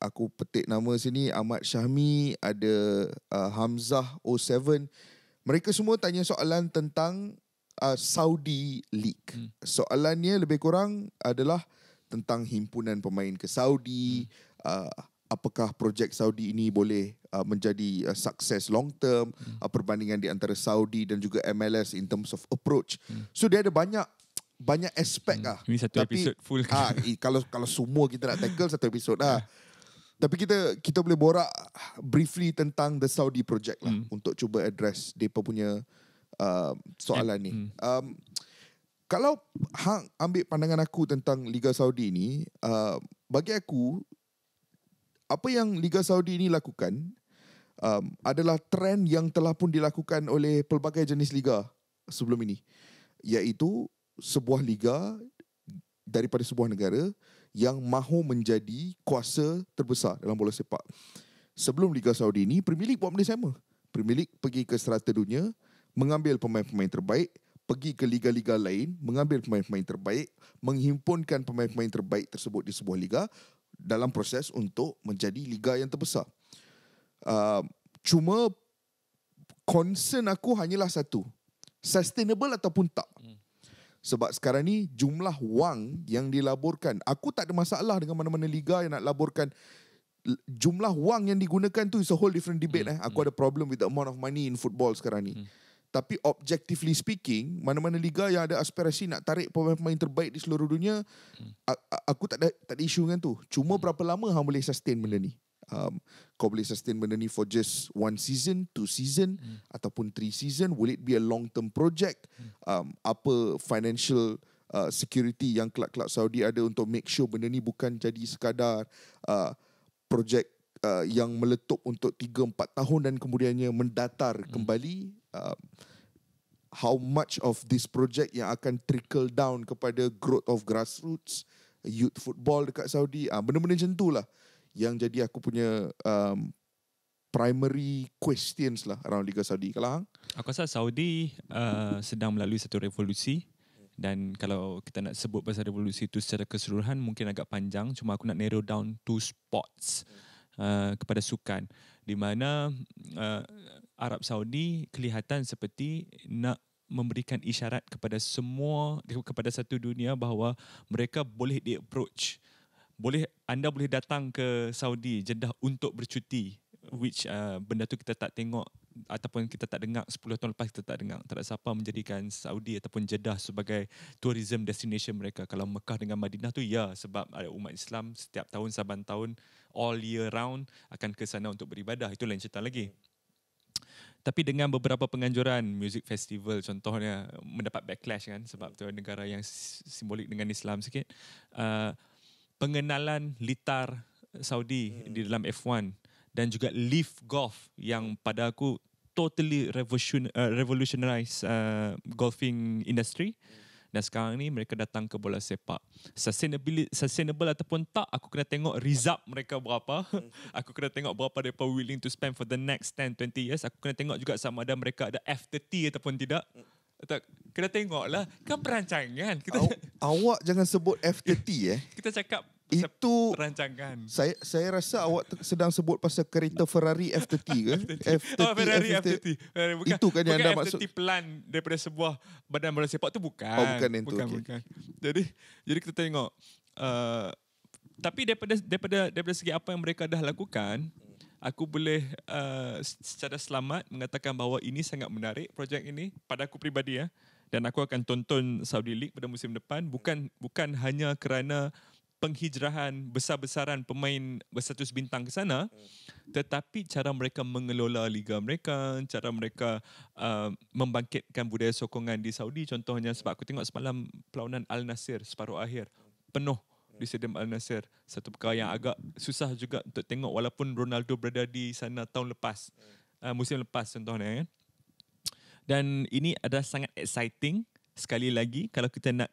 [SPEAKER 1] aku petik nama sini Ahmad Syahmi, ada uh, hamzah 7 Mereka semua tanya soalan tentang uh, Saudi League. Hmm. Soalannya lebih kurang adalah tentang himpunan pemain ke Saudi. Hmm. Uh, apakah projek Saudi ini boleh uh, menjadi uh, sukses long term. Hmm. Uh, perbandingan di antara Saudi dan juga MLS in terms of approach. Hmm. So dia ada banyak banyak aspek hmm. lah. Ini satu Tapi, episode full. Ha, kalau kalau semua kita nak tackle satu episod. lah. Tapi kita kita boleh borak briefly tentang the Saudi project lah. Hmm. Untuk cuba address mereka punya... Um, soalan ni. Eh, hmm. Um, kalau hang ambil pandangan aku tentang Liga Saudi ni, uh, bagi aku apa yang Liga Saudi ni lakukan um, adalah trend yang telah pun dilakukan oleh pelbagai jenis liga sebelum ini. Iaitu sebuah liga daripada sebuah negara yang mahu menjadi kuasa terbesar dalam bola sepak. Sebelum Liga Saudi ini, Premier League buat benda sama. Premier League pergi ke serata dunia, mengambil pemain-pemain terbaik, pergi ke liga-liga lain, mengambil pemain-pemain terbaik, menghimpunkan pemain-pemain terbaik tersebut di sebuah liga dalam proses untuk menjadi liga yang terbesar. Uh, cuma concern aku hanyalah satu. Sustainable ataupun tak. Hmm. Sebab sekarang ni jumlah wang yang dilaburkan. Aku tak ada masalah dengan mana-mana liga yang nak laburkan. Jumlah wang yang digunakan tu is a whole different debate. Mm. Eh. Aku mm. ada problem with the amount of money in football sekarang ni. Mm. Tapi objectively speaking, mana-mana liga yang ada aspirasi nak tarik pemain-pemain terbaik di seluruh dunia, hmm. aku tak ada tak ada isu dengan tu. Cuma hmm. berapa lama hang boleh sustain benda ni? Um, kau boleh sustain benda ni for just one season, two season hmm. ataupun three season, will it be a long term project? Hmm. Um, apa financial uh, security yang kelab-kelab Saudi ada untuk make sure benda ni bukan jadi sekadar uh, project uh, yang meletup untuk 3 4 tahun dan kemudiannya mendatar hmm. kembali? uh, how much of this project yang akan trickle down kepada growth of grassroots youth football dekat Saudi. Uh, benda-benda macam tu lah yang jadi aku punya um, primary questions lah around Liga Saudi. Kalau Hang?
[SPEAKER 2] Aku rasa Saudi uh, sedang melalui satu revolusi dan kalau kita nak sebut pasal revolusi itu secara keseluruhan mungkin agak panjang cuma aku nak narrow down two spots uh, kepada sukan di mana uh, Arab Saudi kelihatan seperti nak memberikan isyarat kepada semua kepada satu dunia bahawa mereka boleh di approach boleh anda boleh datang ke Saudi Jeddah untuk bercuti which uh, benda tu kita tak tengok ataupun kita tak dengar 10 tahun lepas kita tak dengar tak ada siapa menjadikan Saudi ataupun Jeddah sebagai tourism destination mereka kalau Mekah dengan Madinah tu ya sebab ada umat Islam setiap tahun saban tahun all year round akan ke sana untuk beribadah itu lain cerita lagi tapi dengan beberapa penganjuran music festival contohnya mendapat backlash kan sebab tu negara yang simbolik dengan Islam sikit uh, pengenalan litar Saudi hmm. di dalam F1 dan juga leaf golf yang pada aku totally revolution uh, revolutionize uh, golfing industry hmm dan sekarang ni mereka datang ke bola sepak sustainable sustainable ataupun tak aku kena tengok result mereka berapa aku kena tengok berapa mereka willing to spend for the next 10 20 years aku kena tengok juga sama ada mereka ada F30 ataupun tidak tak, kena tengok lah. Kan perancangan. Kita Aw,
[SPEAKER 1] awak jangan sebut F30 eh. Kita cakap itu
[SPEAKER 2] rancangan.
[SPEAKER 1] Saya saya rasa awak sedang sebut pasal kereta Ferrari F30 ke? F30. Oh, Ferrari F30. F30. Bukan, itu kan yang anda F30 maksud.
[SPEAKER 2] plan daripada sebuah badan bola sepak tu bukan. Oh, bukan itu. Bukan, okay. bukan. Jadi jadi kita tengok uh, tapi daripada daripada daripada segi apa yang mereka dah lakukan, aku boleh uh, secara selamat mengatakan bahawa ini sangat menarik projek ini pada aku pribadi ya. Dan aku akan tonton Saudi League pada musim depan bukan bukan hanya kerana penghijrahan besar-besaran pemain berstatus bintang ke sana tetapi cara mereka mengelola liga mereka cara mereka uh, membangkitkan budaya sokongan di Saudi contohnya sebab aku tengok semalam perlawanan Al Nasir separuh akhir penuh di Stadium Al Nasir satu perkara yang agak susah juga untuk tengok walaupun Ronaldo berada di sana tahun lepas uh, musim lepas contohnya kan dan ini adalah sangat exciting sekali lagi kalau kita nak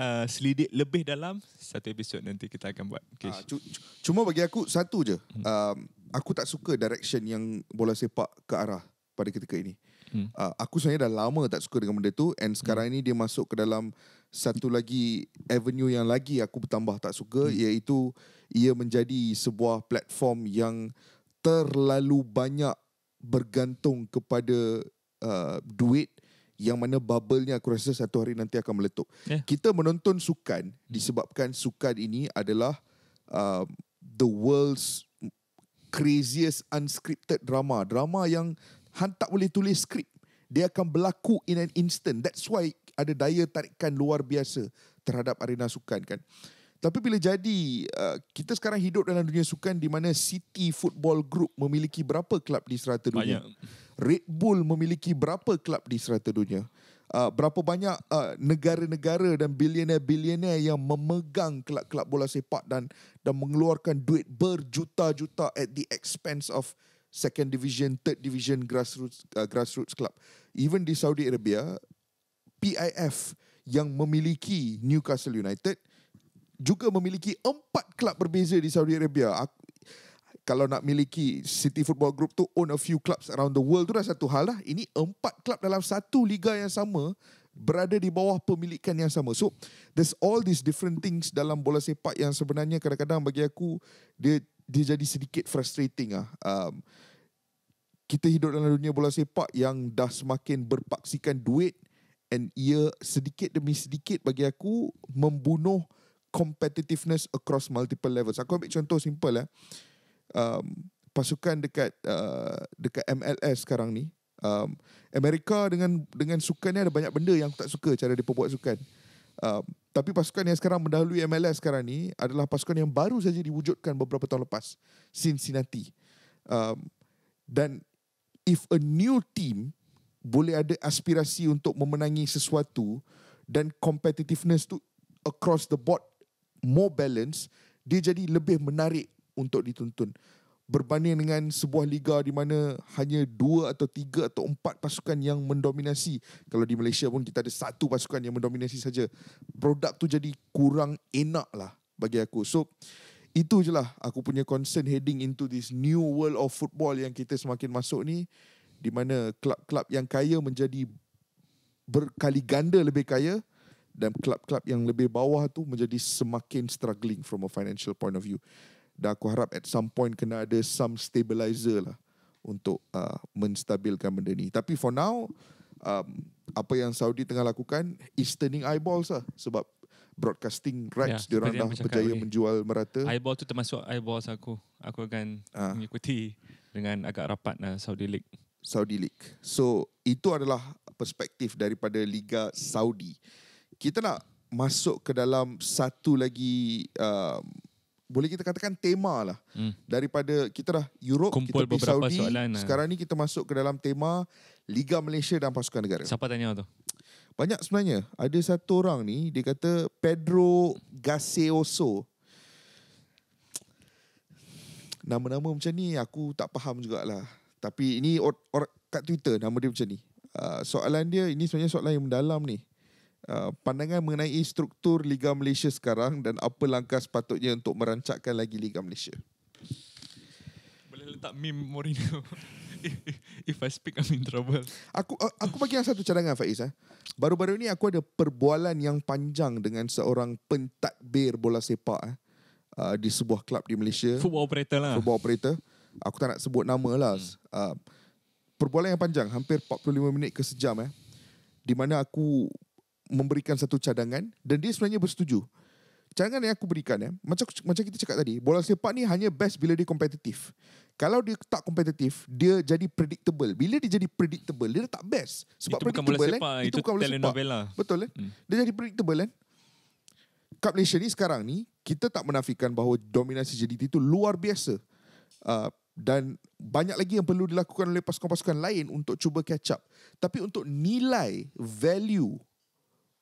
[SPEAKER 2] Uh, selidik lebih dalam satu episod nanti kita akan buat. Ah, okay. Uh, c- c-
[SPEAKER 1] cuma bagi aku satu je. Hmm. Uh, aku tak suka direction yang bola sepak ke arah pada ketika ini. Hmm. Uh, aku sebenarnya dah lama tak suka dengan benda tu and sekarang hmm. ini dia masuk ke dalam satu lagi avenue yang lagi aku bertambah tak suka hmm. iaitu ia menjadi sebuah platform yang terlalu banyak bergantung kepada uh, duit yang mana bubble-nya aku rasa satu hari nanti akan meletup. Yeah. Kita menonton sukan disebabkan sukan ini adalah um, the world's craziest unscripted drama. Drama yang han tak boleh tulis skrip. Dia akan berlaku in an instant. That's why ada daya tarikan luar biasa terhadap arena sukan kan. Tapi bila jadi, uh, kita sekarang hidup dalam dunia sukan di mana City Football Group memiliki berapa klub di serata dunia? Banyak. Red Bull memiliki berapa klub di serata dunia? Uh, berapa banyak uh, negara-negara dan bilioner-bilioner yang memegang kelab-kelab bola sepak dan dan mengeluarkan duit berjuta-juta at the expense of second division, third division grassroots uh, grassroots club. Even di Saudi Arabia, PIF yang memiliki Newcastle United juga memiliki empat kelab berbeza di Saudi Arabia. Aku, kalau nak miliki City Football Group tu own a few clubs around the world tu dah satu hal lah. Ini empat klub dalam satu liga yang sama berada di bawah pemilikan yang sama. So there's all these different things dalam bola sepak yang sebenarnya kadang-kadang bagi aku dia dia jadi sedikit frustrating lah. Um, kita hidup dalam dunia bola sepak yang dah semakin berpaksikan duit and ia sedikit demi sedikit bagi aku membunuh competitiveness across multiple levels. Aku ambil contoh simple eh um, pasukan dekat uh, dekat MLS sekarang ni um, Amerika dengan dengan sukan ni ada banyak benda yang aku tak suka cara dia buat sukan um, tapi pasukan yang sekarang mendahului MLS sekarang ni adalah pasukan yang baru saja diwujudkan beberapa tahun lepas Cincinnati um, dan if a new team boleh ada aspirasi untuk memenangi sesuatu dan competitiveness tu across the board more balance dia jadi lebih menarik untuk dituntun. Berbanding dengan sebuah liga di mana hanya dua atau tiga atau empat pasukan yang mendominasi. Kalau di Malaysia pun kita ada satu pasukan yang mendominasi saja. Produk tu jadi kurang enak lah bagi aku. So itu je lah aku punya concern heading into this new world of football yang kita semakin masuk ni. Di mana klub-klub yang kaya menjadi berkali ganda lebih kaya dan klub-klub yang lebih bawah tu menjadi semakin struggling from a financial point of view dan aku harap at some point kena ada some stabilizer lah untuk uh, menstabilkan benda ni. Tapi for now, um, apa yang Saudi tengah lakukan is turning eyeballs lah sebab broadcasting rights ya, diorang dah berjaya kami. menjual merata.
[SPEAKER 2] Eyeball tu termasuk eyeballs aku.
[SPEAKER 1] Aku akan ha. mengikuti dengan agak rapat lah Saudi League. Saudi League. So, itu adalah perspektif daripada Liga Saudi. Kita nak masuk ke dalam satu lagi... Uh, boleh kita katakan tema lah hmm. daripada kita dah Europe Kumpul kita pergi Saudi soalan eh. sekarang ni kita masuk ke dalam tema Liga Malaysia dan Pasukan Negara siapa tanya tu banyak sebenarnya ada satu orang ni dia kata Pedro Gaseoso nama-nama macam ni aku tak faham jugalah tapi ini orang or, kat Twitter nama dia macam ni uh, soalan dia ini sebenarnya soalan yang mendalam ni Uh, pandangan mengenai struktur Liga Malaysia sekarang dan apa langkah sepatutnya untuk merancakkan lagi Liga Malaysia?
[SPEAKER 2] Boleh letak meme Mourinho. If I speak, I'm in trouble.
[SPEAKER 1] Aku uh, aku bagi yang satu cadangan Faiz. Eh. Baru-baru ini aku ada perbualan yang panjang dengan seorang pentadbir bola sepak eh, uh, di sebuah klub di Malaysia. Football operator lah. Football operator. Aku tak nak sebut nama lah. Hmm. Uh, perbualan yang panjang, hampir 45 minit ke sejam. Eh, di mana aku memberikan satu cadangan dan dia sebenarnya bersetuju. Cadangan yang aku berikan ya, macam macam kita cakap tadi, bola sepak ni hanya best bila dia kompetitif. Kalau dia tak kompetitif, dia jadi predictable. Bila dia jadi predictable, dia tak best. Sebab itu predictable bukan bola eh, sepak, kan, itu, itu bukan bola telenovela. Sepak. Betul kan? Hmm. Dia jadi predictable kan? Cup Malaysia ni sekarang ni, kita tak menafikan bahawa dominasi JDT itu luar biasa. Uh, dan banyak lagi yang perlu dilakukan oleh pasukan-pasukan lain untuk cuba catch up. Tapi untuk nilai, value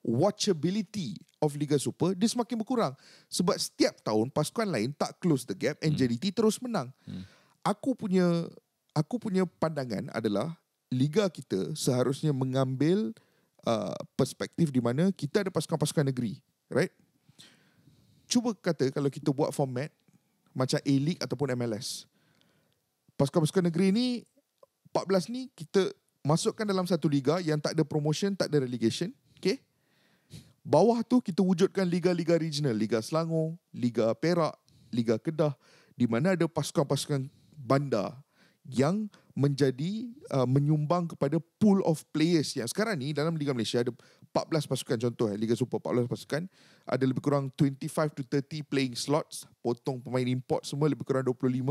[SPEAKER 1] watchability of Liga Super dia semakin berkurang sebab setiap tahun pasukan lain tak close the gap and JDT hmm. terus menang. Hmm. Aku punya aku punya pandangan adalah liga kita seharusnya mengambil uh, perspektif di mana kita ada pasukan-pasukan negeri, right? Cuba kata kalau kita buat format macam A-League ataupun MLS. Pasukan-pasukan negeri ni 14 ni kita masukkan dalam satu liga yang tak ada promotion, tak ada relegation, okey? Bawah tu kita wujudkan liga-liga regional, Liga Selangor, Liga Perak, Liga Kedah di mana ada pasukan-pasukan bandar yang menjadi uh, menyumbang kepada pool of players yang sekarang ni dalam Liga Malaysia ada 14 pasukan contoh eh, Liga Super 14 pasukan ada lebih kurang 25 to 30 playing slots potong pemain import semua lebih kurang 25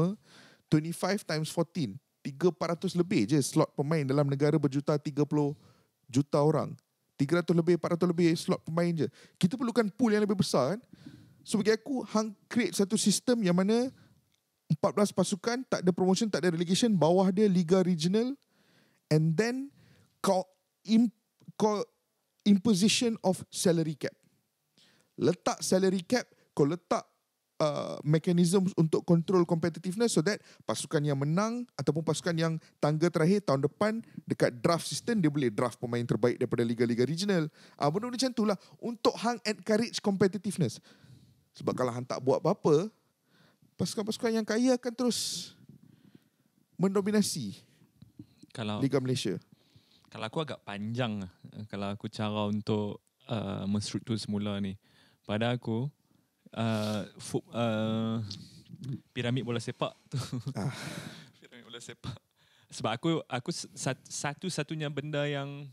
[SPEAKER 1] 25 times 14 3400 lebih je slot pemain dalam negara berjuta 30 juta orang 300 lebih 400 lebih slot pemain je kita perlukan pool yang lebih besar kan so bagi aku hang create satu sistem yang mana 14 pasukan tak ada promotion tak ada relegation bawah dia liga regional and then kau imp, kau imposition of salary cap letak salary cap kau letak uh, mechanisms untuk control competitiveness so that pasukan yang menang ataupun pasukan yang tangga terakhir tahun depan dekat draft system dia boleh draft pemain terbaik daripada liga-liga regional. Uh, benda-benda macam itulah untuk hang encourage competitiveness. Sebab kalau hang tak buat apa-apa, pasukan-pasukan yang kaya akan terus mendominasi kalau Liga Malaysia.
[SPEAKER 2] Kalau aku agak panjang lah, eh, kalau aku cara untuk uh, menstruktur semula ni. Pada aku, uh, uh, piramid bola sepak tu. Ah. piramid bola sepak. Sebab aku aku satu-satunya benda yang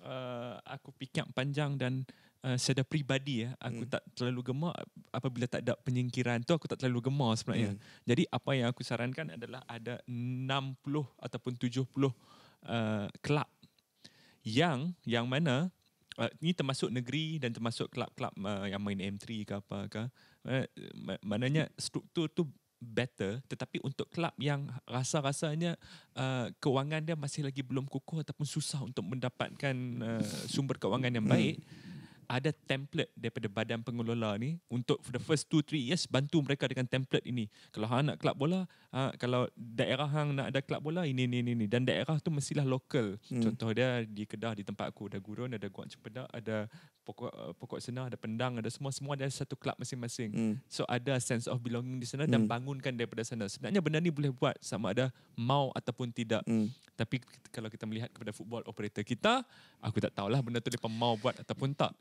[SPEAKER 2] uh, aku pikir panjang dan uh, secara pribadi ya, aku hmm. tak terlalu gemar apabila tak ada penyingkiran tu aku tak terlalu gemar sebenarnya. Hmm. Jadi apa yang aku sarankan adalah ada 60 ataupun 70 puluh uh, kelab yang yang mana ini uh, termasuk negeri dan termasuk kelab-kelab uh, yang main M3 ke apa ke. Uh, maknanya struktur tu better tetapi untuk kelab yang rasa-rasanya uh, kewangan dia masih lagi belum kukuh ataupun susah untuk mendapatkan uh, sumber kewangan yang baik. Hmm ada template daripada badan pengelola ni untuk for the first two three years bantu mereka dengan template ini. Kalau hang nak kelab bola, ha, kalau daerah hang nak ada kelab bola ini ini ini dan daerah tu mestilah lokal. Hmm. Contoh dia di Kedah di tempat aku ada gurun, ada guak cempedak, ada pokok uh, pokok senar, ada pendang, ada semua semua ada satu kelab masing-masing. Hmm. So ada sense of belonging di sana hmm. dan bangunkan daripada sana. Sebenarnya benda ni boleh buat sama ada mau ataupun tidak. Hmm. Tapi kalau kita melihat kepada football operator kita, aku tak tahulah benda tu dia mau buat ataupun tak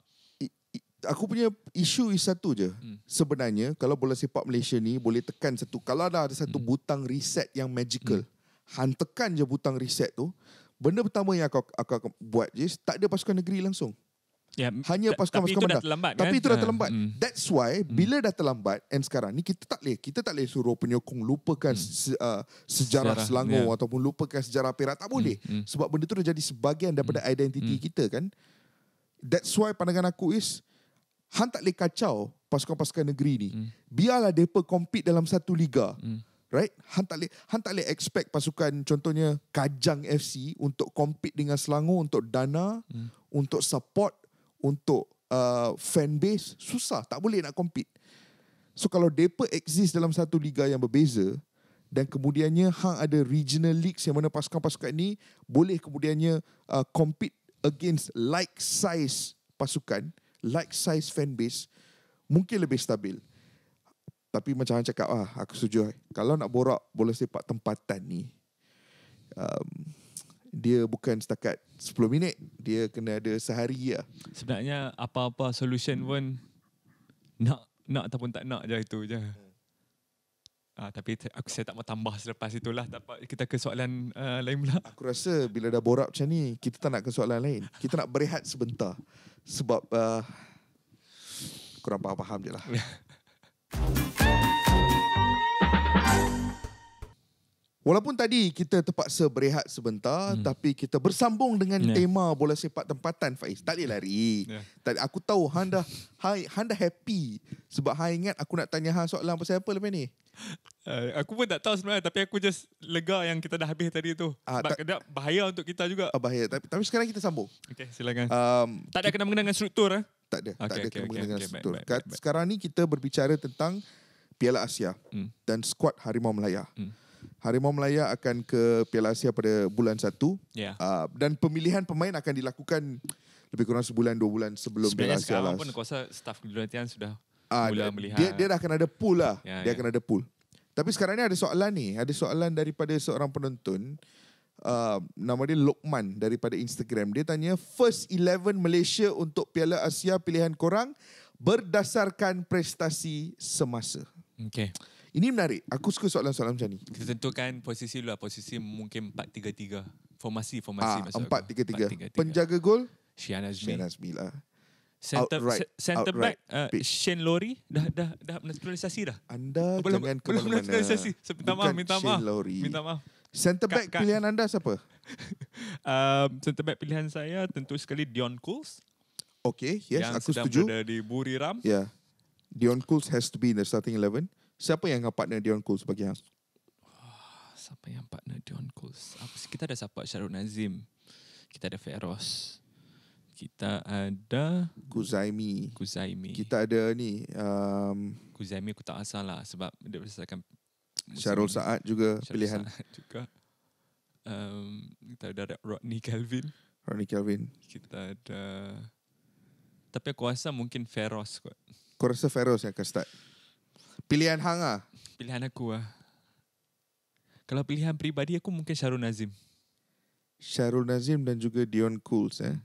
[SPEAKER 1] aku punya isu is satu je. Hmm. Sebenarnya kalau bola sepak Malaysia ni boleh tekan satu kalau ada ada satu hmm. butang reset yang magical. Hmm. Han tekan je butang reset tu. Benda pertama yang aku akan buat je tak ada pasukan negeri langsung. Ya. Yeah, Hanya pasukan pasukan bandar. Terlambat, tapi kan? itu dah ah, terlambat. Hmm. That's why hmm. bila dah terlambat and sekarang ni kita tak leh kita tak leh suruh penyokong lupakan hmm. se, uh, sejarah, sejarah Selangor yeah. ataupun lupakan sejarah Perak tak hmm, boleh. Hmm. Sebab benda tu dah jadi sebahagian daripada hmm. identiti hmm. kita kan. That's why pandangan aku is Han tak boleh kacau pasukan-pasukan negeri ni. Mm. Biarlah mereka compete dalam satu liga. Mm. Right? Han tak boleh han tak boleh expect pasukan contohnya Kajang FC untuk compete dengan Selangor untuk dana, mm. untuk support, untuk uh, fan base susah, tak boleh nak compete. So kalau mereka exist dalam satu liga yang berbeza dan kemudiannya hang ada regional league yang mana pasukan-pasukan ni boleh kemudiannya uh, compete against like size pasukan like size fan base mungkin lebih stabil. Tapi macam orang cakap ah aku setuju. Eh. Kalau nak borak boleh sepak tempatan ni um, dia bukan setakat 10 minit, dia kena ada sehari ya.
[SPEAKER 2] Sebenarnya apa-apa solution pun nak nak ataupun tak nak je itu je. Hmm. Uh, tapi aku saya tak mau tambah selepas itulah. Tapi kita ke soalan uh, lain pula.
[SPEAKER 1] Aku rasa bila dah borak macam ni, kita tak nak ke soalan lain. Kita nak berehat sebentar. Sebab uh, kurang faham-faham je lah. Walaupun tadi kita terpaksa berehat sebentar hmm. tapi kita bersambung dengan yeah. tema bola sepak tempatan Faiz. Tak boleh lari. Ya. Tadi yeah. aku tahu hang dah hai hang dah happy sebab hang ingat aku nak tanya hang soalan pasal apa lepas ni. Uh, aku
[SPEAKER 2] pun tak tahu sebenarnya tapi aku just lega yang kita dah habis tadi tu. Ah, sebab uh, kena bahaya untuk kita juga. Uh, bahaya
[SPEAKER 1] tapi, tapi sekarang kita sambung. Okey, silakan. Um, tak ada kena mengenai dengan struktur eh? Tak ada. Okay, tak ada okay, kena mengenai okay, dengan okay, Baik, baik, baik, baik. Sekarang ni kita berbicara tentang Piala Asia hmm. dan skuad Harimau Melaya. Hmm. Harimau Melaya akan ke Piala Asia pada bulan 1 yeah. uh, dan pemilihan pemain akan dilakukan lebih kurang sebulan dua bulan sebelum Piala Asia. Sebenarnya sekarang Alas. pun
[SPEAKER 2] kuasa staff kejuruteraan sudah
[SPEAKER 1] uh, mula dia, melihat. Dia, dia dah akan ada pool lah. Yeah, dia yeah. akan ada pool. Tapi sekarang ni ada soalan ni. Ada soalan daripada seorang penonton. Uh, nama dia Lokman daripada Instagram. Dia tanya, first 11 Malaysia untuk Piala Asia pilihan korang berdasarkan prestasi semasa. Okay. Ini menarik. Aku suka soalan-soalan macam ni. Kita
[SPEAKER 2] tentukan posisi lah. Posisi mungkin 4-3-3. Formasi, formasi. Ah,
[SPEAKER 1] 4-3-3. Penjaga, gol? Shian Azmi. Shian Azmi lah. Center, outright, center back, uh, Shane Lowry dah
[SPEAKER 2] dah dah naturalisasi dah. Anda oh, jangan ke mana-mana. Belum naturalisasi. So, minta maaf, minta maaf. Shane Lowry. Minta maaf.
[SPEAKER 1] Center back kat, pilihan anda siapa?
[SPEAKER 2] um, center back pilihan saya tentu sekali Dion Coles. Okay, yes, aku setuju. Yang sedang berada di Buriram.
[SPEAKER 1] Yeah. Dion Coles has to be in the starting 11. Siapa yang akan partner Dion Cole sebagai Hans?
[SPEAKER 2] Siapa yang partner Dion Cole? Kita ada siapa? Syarul Nazim. Kita ada Feroz. Kita ada... Kuzaimi, Guzaimi. Kita ada ni... Um, Guzaimi aku tak asal lah sebab dia berdasarkan... Syarul Saad juga Syarul pilihan. Syarul Saad juga. Um, kita ada Rodney Calvin.
[SPEAKER 1] Rodney Calvin.
[SPEAKER 2] Kita ada... Tapi aku rasa mungkin Feroz
[SPEAKER 1] kot. Kau rasa Feroz yang akan start? Pilihan hang ah.
[SPEAKER 2] Pilihan aku ah. Kalau pilihan pribadi aku mungkin Syarul Nazim.
[SPEAKER 1] Syarul Nazim dan juga Dion Cools eh.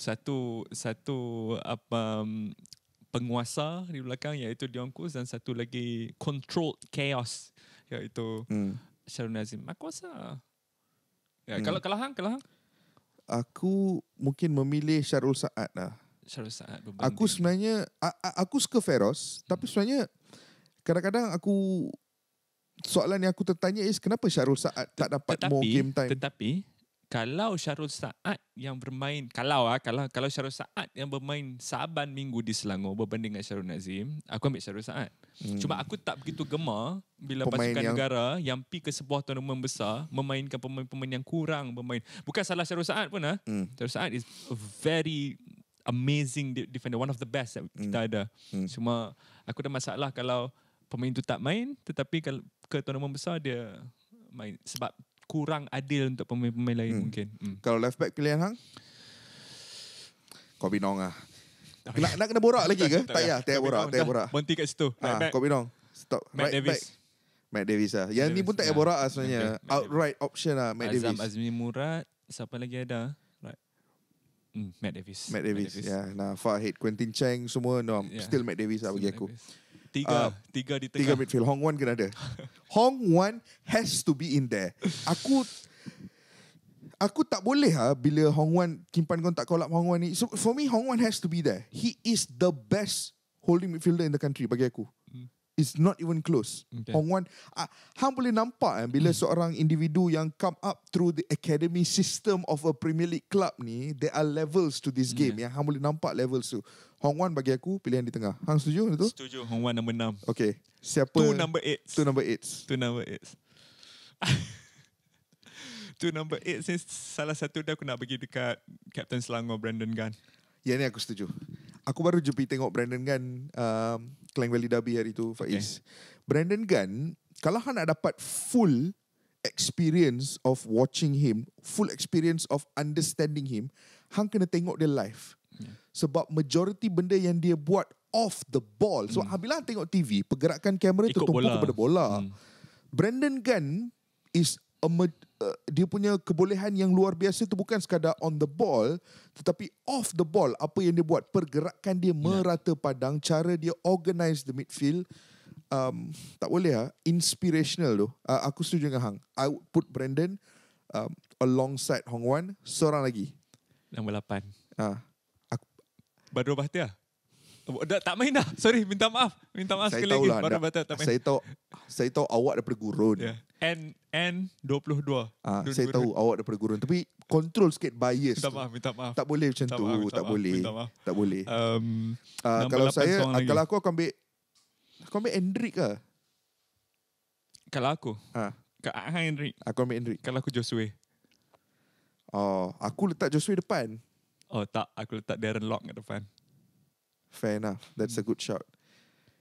[SPEAKER 2] Satu satu apa um, penguasa di belakang iaitu Dion Cools dan satu lagi control chaos
[SPEAKER 1] iaitu hmm.
[SPEAKER 2] Syarul Nazim. Aku rasa. Ah. Ya, hmm. kalau kalau hang kalau hang
[SPEAKER 1] aku mungkin memilih Syarul Saad lah.
[SPEAKER 2] Syarul Saad. Aku
[SPEAKER 1] sebenarnya aku suka Feroz tapi sebenarnya kadang-kadang aku soalan yang aku tertanya is kenapa Syarul Saad tak tetapi, dapat more game time.
[SPEAKER 2] Tetapi kalau Syarul Saad yang bermain kalau ah kalau kalau Syarul Saad yang bermain Saban Minggu di Selangor berbanding dengan Syarul Nazim, aku ambil Syarul Saad. Hmm. Cuma aku tak begitu gemar bila pemain pasukan yang... negara yang pergi ke sebuah tournament besar memainkan pemain-pemain yang kurang bermain. Bukan salah Syarul Saad pun ah. Hmm. Syarul Saad is very amazing defender one of the best that hmm. kita ada. Hmm. Cuma aku ada masalah kalau pemain tu tak main tetapi kalau ke tournament besar dia main sebab kurang adil untuk pemain-pemain lain hmm. mungkin. Hmm. Kalau left back
[SPEAKER 1] pilihan hang? Kobe Nong ah. Nak, nak kena borak lagi ke? tak ya, tak payah borak, tak borak. Berhenti kat situ. Ha, ah, Kobe Nong. Stop. Matt right Davis. Back. Matt Davis lah. Yang Davis. ni pun tak payah ya. borak lah sebenarnya. Okay. Outright Davis. option lah Matt Azam Davis.
[SPEAKER 2] Azmi Murad. Siapa lagi ada?
[SPEAKER 1] Mm, Matt Davis. Matt Davis. Matt Davis. Yeah. Nah, Fahid, Quentin Cheng, semua. No, yeah. Still Matt Davis lah bagi aku. Davis. Tiga, uh, tiga di tengah. Tiga midfield. Hong Wan kena ada. Hong Wan has to be in there. Aku aku tak boleh ha bila Hong Wan kimpan kau tak call up Hong Wan ni. So for me Hong Wan has to be there. He is the best holding midfielder in the country bagi aku. Hmm. It's not even close. Okay. Hong Wan, uh, hang boleh nampak eh, bila hmm. seorang individu yang come up through the academy system of a Premier League club ni, there are levels to this hmm, game. Yeah. Yang hang boleh nampak levels tu. Hong Wan bagi aku pilihan di tengah. Hang setuju itu?
[SPEAKER 2] Setuju. Hong Wan nombor 6. Okay. Siapa? Two number 8. Two number 8. Two number 8. two number 8 ni salah satu dia aku nak
[SPEAKER 1] bagi dekat Captain Selangor Brandon Gunn. Ya ni aku setuju. Aku baru jumpa tengok Brandon Gunn um, Klang Valley Derby hari tu Faiz. Okay. Brandon Gunn kalau hang nak dapat full experience of watching him, full experience of understanding him, hang kena tengok dia live. Sebab majority benda yang dia buat off the ball. Sebab hmm. bila tengok TV, pergerakan kamera itu tumpu kepada bola. Hmm. Brandon Gunn is a, uh, dia punya kebolehan yang luar biasa itu bukan sekadar on the ball, tetapi off the ball apa yang dia buat, pergerakan dia merata padang, cara dia organize the midfield um tak boleh ah inspirational tu. Uh, aku setuju dengan Hang. I would put Brandon um, alongside Hong Wan seorang lagi. Nombor 8. Uh.
[SPEAKER 2] Ah. Badrul Bahtia. Tak, tak main dah. Sorry,
[SPEAKER 1] minta maaf. Minta
[SPEAKER 2] maaf saya sekali lagi. Lah, Badrul Bahtia tak main. Saya
[SPEAKER 1] tahu, saya tahu awak daripada gurun. Ya. N N 22. Ah, saya tahu awak daripada gurun. Tapi kontrol sikit bias Minta maaf, tu. minta maaf. Tak boleh macam minta tu. Maaf, tak maaf, boleh. Minta maaf. Tak boleh. Um, uh, kalau saya, kalau aku akan ambil, aku ambil Hendrik ke?
[SPEAKER 2] Kalau aku? Ha. Ah. Kak ah, Hendrik. Aku ambil Hendrik. Kalau aku Josue. Oh, aku
[SPEAKER 1] letak Josue depan.
[SPEAKER 2] Oh tak, aku letak Darren Lock kat depan.
[SPEAKER 1] Fair enough. That's a good shot.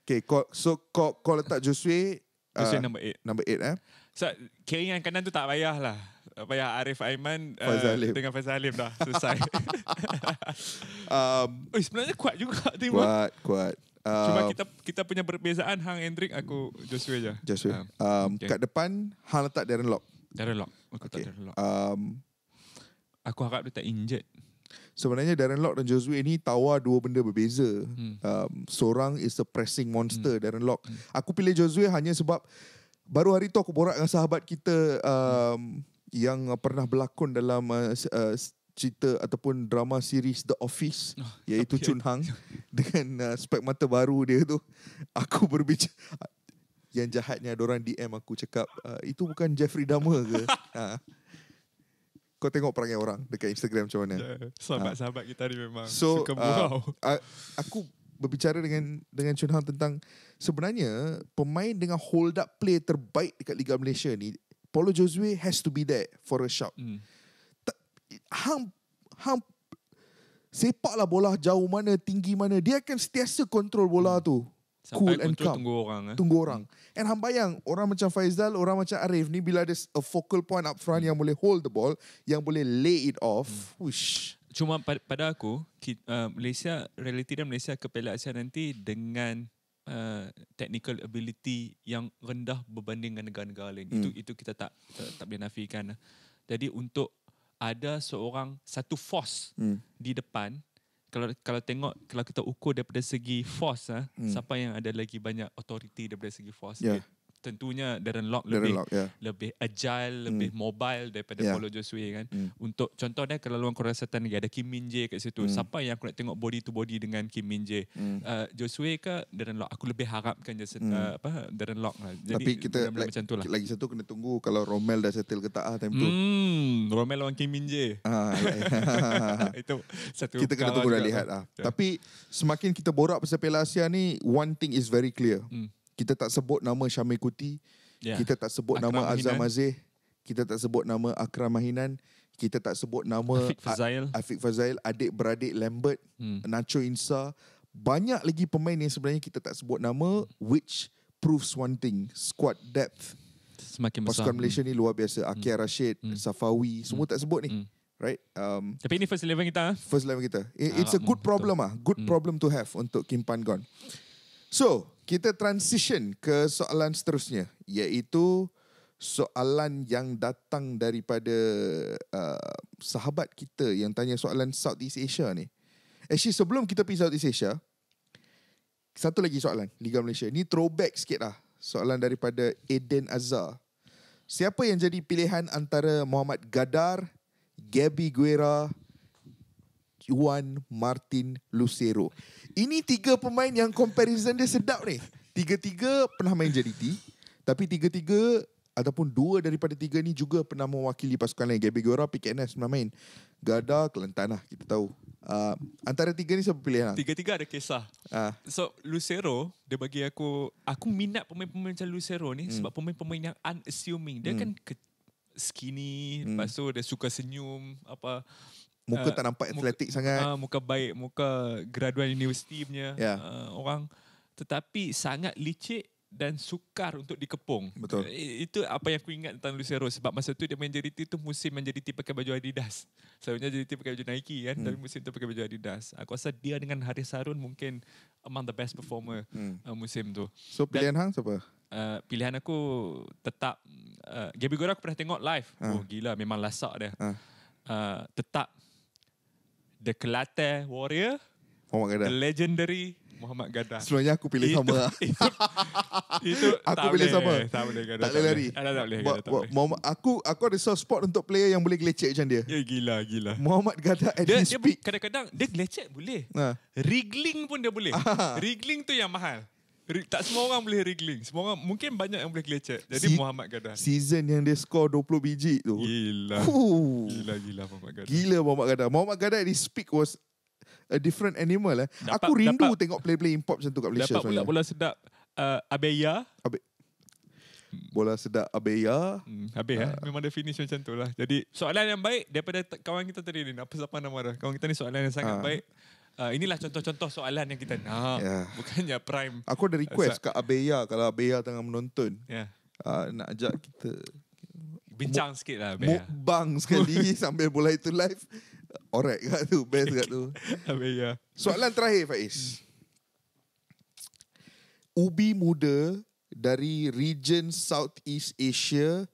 [SPEAKER 1] Okay, kau, so kau, kau letak Josue... Josue uh, number 8. Number 8 eh.
[SPEAKER 2] So, kiri yang kanan tu tak payah lah. Payah Arif Aiman uh, dengan Faisal Alim
[SPEAKER 1] dah. Selesai. um, Ui, sebenarnya kuat juga. Tengok. Kuat, kuat. Um, Cuma uh, kita
[SPEAKER 2] kita punya perbezaan Hang Hendrik, aku Josue je. Josue.
[SPEAKER 1] Um, um okay. Kat depan, Hang letak Darren Lock. Darren Lock. Aku okay. tak Darren Lock. Um, aku harap dia tak injet sebenarnya Darren Lock dan Josue ini tawa dua benda berbeza. Hmm. Um, seorang is a pressing monster hmm. Darren Lock. Hmm. Aku pilih Josue hanya sebab baru hari tu aku borak dengan sahabat kita um, hmm. yang pernah berlakon dalam uh, uh, cerita ataupun drama series The Office oh, iaitu okay. Chun Hang dengan uh, spek mata baru dia tu aku berbicara yang jahatnya ada orang DM aku cakap uh, itu bukan Jeffrey Dahmer ke ha kau tengok perangai orang dekat Instagram macam mana. Sahabat-sahabat kita ni memang so, suka murau. Uh, aku berbicara dengan dengan Chun Hang tentang sebenarnya pemain dengan hold up play terbaik dekat Liga Malaysia ni Paulo Josue has to be there for a shot. Mm. Hang hang sepaklah bola jauh mana tinggi mana dia akan sentiasa kontrol bola hmm. tu. Sampai cool and calm.
[SPEAKER 2] tunggu orang. Eh? Tunggu orang.
[SPEAKER 1] Hmm. And hambayang, orang macam Faizal, orang macam Arif ni, bila ada a focal point up front hmm. yang boleh hold the ball, yang boleh lay it off, hmm. wish.
[SPEAKER 2] Cuma pada, aku, kita, uh, Malaysia, realiti dan Malaysia ke Piala Asia nanti dengan uh, technical ability yang rendah berbanding dengan negara-negara lain. Hmm. Itu itu kita tak, tak, tak boleh nafikan. Jadi untuk ada seorang, satu force hmm. di depan, kalau kalau tengok kalau kita ukur daripada segi force ah hmm. siapa yang ada lagi banyak authority daripada segi force yeah tentunya Darren Lock lebih Darren Lock, yeah. lebih agile, hmm. lebih mobile daripada yeah. Paulo Josue kan. Mm. Untuk contohnya kalau luang korang setan ni ada Kim Min Jae kat situ. Mm. Siapa yang aku nak tengok body to body dengan Kim Min Jae? Mm. Uh, Josue ke Darren Lock? Aku lebih harapkan dia mm. uh, hmm. apa Darren Lock lah. Jadi Tapi
[SPEAKER 1] kita l- macam tu lah. Lagi satu kena tunggu kalau Romel dah settle ke tak ah time tu. Hmm, Romel lawan Kim Min Jae. Ah, ya, ya. itu satu kita kena tunggu dan lah. lihat lah. Ya. Tapi semakin kita borak pasal Piala Asia ni, one thing is very clear. Mm kita tak sebut nama Syamil Kuti, yeah. kita tak sebut Akram nama Azam Aziz, kita tak sebut nama Akram Mahinan, kita tak sebut nama Afiq Fazail, A- Afiq Fazail adik-beradik Lambert, hmm. Nacho Insa. Banyak lagi pemain yang sebenarnya kita tak sebut nama which proves one thing, squad depth semakin besar. Pasukan Malaysia hmm. ni luar biasa. Akia hmm. Rashid, hmm. Safawi, hmm. semua tak sebut ni. Hmm. Right. Um,
[SPEAKER 2] Tapi ini first eleven kita. Ha? First eleven kita. It's a good
[SPEAKER 1] problem ah. Good lah. hmm. problem to have untuk Kim Pan Gon. So, kita transition ke soalan seterusnya iaitu soalan yang datang daripada uh, sahabat kita yang tanya soalan Southeast Asia ni. Actually sebelum kita pergi Southeast Asia, satu lagi soalan Liga Malaysia. Ni throwback sikit lah soalan daripada Eden Azhar. Siapa yang jadi pilihan antara Muhammad Gadar, Gabby Guerra, Juan Martin Lucero. Ini tiga pemain yang comparison dia sedap ni. Tiga-tiga pernah main JDT. Tapi tiga-tiga ataupun dua daripada tiga ni juga pernah mewakili pasukan lain. Gabi Gora, PKNS pernah main. Gada, Kelantan lah kita tahu. Uh, antara tiga ni siapa pilihan?
[SPEAKER 2] Tiga-tiga ada kisah.
[SPEAKER 1] Uh. So,
[SPEAKER 2] Lucero, dia bagi aku... Aku minat pemain-pemain macam Lucero ni hmm. sebab pemain-pemain yang unassuming. Dia hmm. kan ke- skinny, hmm. lepas tu dia suka senyum, apa muka uh, tak nampak atletik sangat. Uh, muka baik, muka graduan universiti punya yeah. Ya. uh, orang. Tetapi sangat licik dan sukar untuk dikepung. Betul. Uh, itu apa yang aku ingat tentang Lucero sebab masa tu dia main JDT tu musim main JDT pakai baju Adidas. Selalunya JDT pakai baju Nike kan, hmm. musim itu pakai baju Adidas. Aku rasa dia dengan Haris Harun mungkin among the best performer hmm. uh, musim tu.
[SPEAKER 1] So pilihan hang siapa?
[SPEAKER 2] Uh, pilihan aku tetap uh, Gabby Gora aku pernah tengok live uh. oh gila memang lasak dia uh. Uh, tetap The Kelate Warrior. Muhammad Gadah. The Legendary Muhammad Gadah.
[SPEAKER 1] Sebenarnya aku pilih itu, sama. Itu, itu aku tak pilih sama. Tak boleh Gadah. Tak boleh lari. Tak, tak boleh, tak aku aku ada soft spot untuk player yang boleh gelecek macam dia. Ya gila gila. Muhammad Gadah at dia, his
[SPEAKER 2] peak. Kadang-kadang dia gelecek boleh. Ha. Wriggling pun dia boleh. Rigling tu yang mahal tak semua orang boleh wriggling. Semua orang, mungkin banyak yang boleh gelecek. Jadi Se- Muhammad Gadah.
[SPEAKER 1] Season yang dia skor 20 biji tu. Gila. Ooh. Gila, gila Muhammad Gadah. Gila Muhammad Gadah. Muhammad Gadah di speak was a different animal. Eh. Aku rindu dapat, tengok play-play import macam tu kat Malaysia. Dapat pula bola sedap
[SPEAKER 2] uh, Abeya. Abe
[SPEAKER 1] Bola sedap Abeya. Hmm, habis uh.
[SPEAKER 2] Memang dia finish macam tu lah. Jadi soalan yang baik daripada kawan kita tadi ni. Apa siapa nama dia? Kawan kita ni soalan yang sangat uh. baik. Uh, inilah contoh-contoh soalan yang kita nak. Yeah.
[SPEAKER 1] Bukannya prime. Aku ada request uh, kat Abeya kalau Abeya tengah menonton. Yeah. Ya. Uh, nak ajak kita bincang mo- sikitlah Abeya. Mukbang sekali sambil bola itu live. orek kat tu, best kat tu. Abeya. Soalan terakhir Faiz. Ubi muda dari region Southeast Asia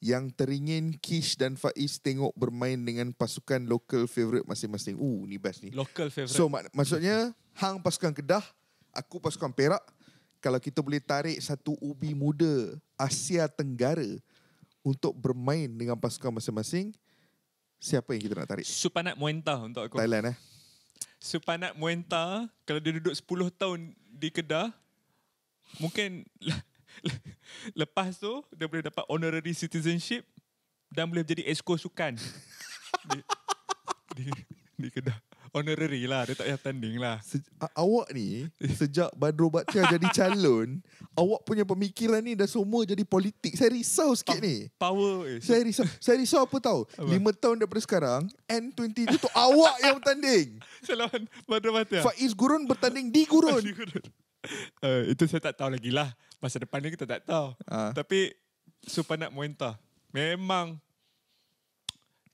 [SPEAKER 1] yang teringin Kish dan Faiz tengok bermain dengan pasukan local favourite masing-masing. Uh, ni best ni. Local favourite. So, mak- maksudnya, Hang pasukan Kedah, aku pasukan Perak. Kalau kita boleh tarik satu ubi muda Asia Tenggara untuk bermain dengan pasukan masing-masing, siapa yang kita nak tarik? Supanat
[SPEAKER 2] Muenta untuk aku. Thailand eh? Supanat Muenta, kalau dia duduk 10 tahun di Kedah, mungkin Lepas tu dia boleh dapat honorary citizenship dan boleh jadi exco sukan. di, di, di Kedah. Honorary lah, dia tak payah tanding lah. Se,
[SPEAKER 1] awak ni, sejak Badro Bakhtiar jadi calon, awak punya pemikiran ni dah semua jadi politik. Saya risau sikit pa- ni. Power. Eh. Saya risau, saya risau apa tahu Apa? 5 tahun daripada sekarang, N20 itu tu awak yang tanding Selawan Badro Bakhtiar. Faiz Gurun bertanding di Gurun
[SPEAKER 2] uh, itu saya tak tahu lagi lah. Masa depan ni kita tak tahu. Uh. Tapi super nak muntah. Memang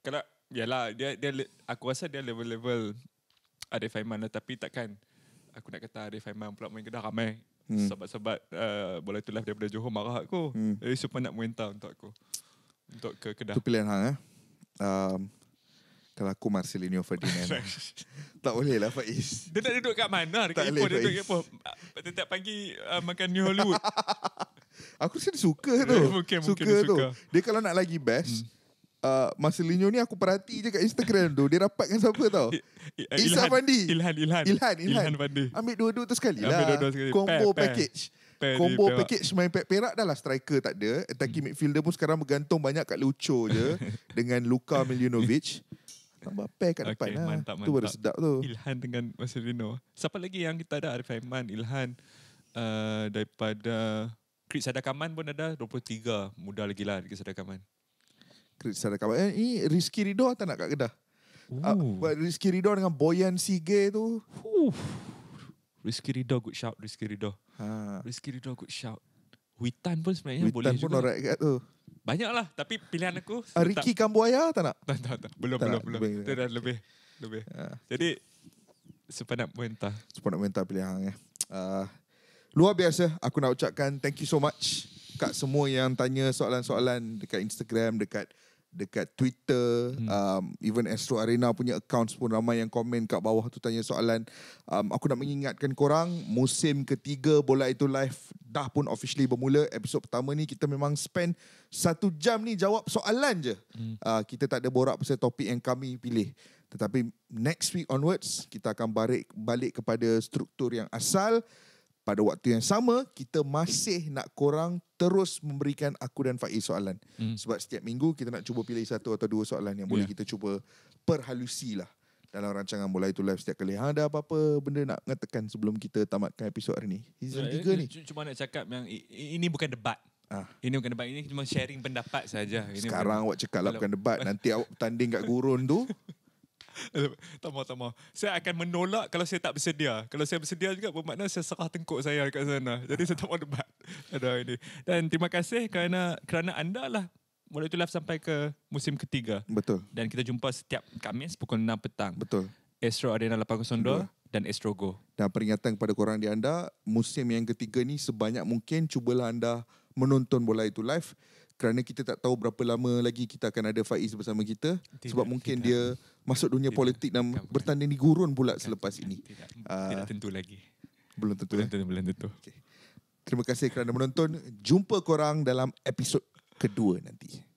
[SPEAKER 2] kalau yalah dia dia aku rasa dia level-level Arif Aiman lah tapi takkan aku nak kata Arif Aiman pula main kedah ramai. Hmm. Sebab-sebab uh, eh, bola tu live daripada Johor marah aku. Hmm. Jadi super nak muntah untuk aku. Untuk ke kedah. tu pilihan
[SPEAKER 1] hang eh. Um, kalau aku Marcelino Ferdinand Tak boleh lah Faiz
[SPEAKER 2] Dia nak duduk kat mana Dekat tak Ipoh Dia duduk
[SPEAKER 1] ah, pagi uh, Makan New Hollywood Aku rasa suka tu eh, mungkin, suka, dia tu. suka Dia kalau nak lagi best hmm. Uh, Marcelino ni aku perhati je kat Instagram tu Dia rapatkan siapa tau Isa Fandi Ilhan Ilhan Ilhan, Ilhan, Ilhan Fandi Ambil dua-dua tu sekali lah Ambil dua-dua sekali Combo pair, package pair Combo pair package main pet perak dah lah Striker takde. ada Attacking hmm. midfielder pun sekarang bergantung banyak kat Lucho je Dengan Luka Milinovic Tambah pair kat okay, depan mantap, lah. mantap, Itu baru sedap tu
[SPEAKER 2] Ilhan dengan Marcelino Siapa lagi yang kita ada Arif Aiman Ilhan uh, Daripada Krit Sadakaman pun ada 23 Muda
[SPEAKER 1] lagi lah Krit Sadakaman Krit Sadakaman eh, Ini Rizky Ridho Atau nak kat Kedah uh, Rizky Ridho Dengan Boyan Sige tu Uff. Rizky Ridho Good
[SPEAKER 2] shout Rizky Ridho ha. Rizky Ridho Good shout Witan pun sebenarnya Huitan boleh pun juga. Huitan pun orang tu. Banyak lah. Tapi pilihan aku. Uh, Ricky
[SPEAKER 1] Kambuaya tak nak? Tak, tak,
[SPEAKER 2] tak. Belum, tak belum, belum. Itu dah lebih. lebih. Ya. Jadi,
[SPEAKER 1] sepanak mentah. Sepanak mentah pilihan. Ya. Uh, luar biasa. Aku nak ucapkan thank you so much. kak semua yang tanya soalan-soalan dekat Instagram, dekat dekat Twitter hmm. um, even Astro Arena punya accounts pun ramai yang komen kat bawah tu tanya soalan um, aku nak mengingatkan korang musim ketiga bola itu live dah pun officially bermula episod pertama ni kita memang spend satu jam ni jawab soalan je hmm. uh, kita tak ada borak pasal topik yang kami pilih tetapi next week onwards kita akan balik balik kepada struktur yang asal pada waktu yang sama kita masih nak korang terus memberikan aku dan Faiz soalan hmm. sebab setiap minggu kita nak cuba pilih satu atau dua soalan yang boleh ya. kita cuba perhalusi lah dalam rancangan mulai itu live setiap kali ha, ada apa-apa benda nak ngetekan sebelum kita tamatkan episod hari ni
[SPEAKER 2] season tiga ni eh, cuma nak cakap yang ini bukan debat Ah. Ini bukan debat Ini cuma sharing pendapat saja. Sekarang
[SPEAKER 1] awak cakap lah Bukan debat Nanti awak tanding kat gurun tu
[SPEAKER 2] tak mau tak mau saya akan menolak kalau saya tak bersedia kalau saya bersedia juga bermakna saya serah tengkuk saya kat sana jadi saya tak mau debat ada ini dan terima kasih kerana kerana anda lah
[SPEAKER 1] mulai itu live sampai
[SPEAKER 2] ke musim ketiga betul dan kita jumpa setiap Kamis pukul 6 petang betul Astro Arena 802
[SPEAKER 1] dan Astro Go. Dan peringatan kepada korang di anda, musim yang ketiga ni sebanyak mungkin cubalah anda menonton bola itu live kerana kita tak tahu berapa lama lagi kita akan ada Faiz bersama kita tidak, sebab mungkin tidak. dia masuk dunia tidak, politik dan bukan, bertanding di gurun pula bukan, selepas ini. Tidak, uh, tidak ah, tentu lagi. Belum tentu. Belum eh? tentu. Eh? Belum tentu. Okay. Terima kasih kerana menonton. Jumpa korang dalam episod kedua nanti.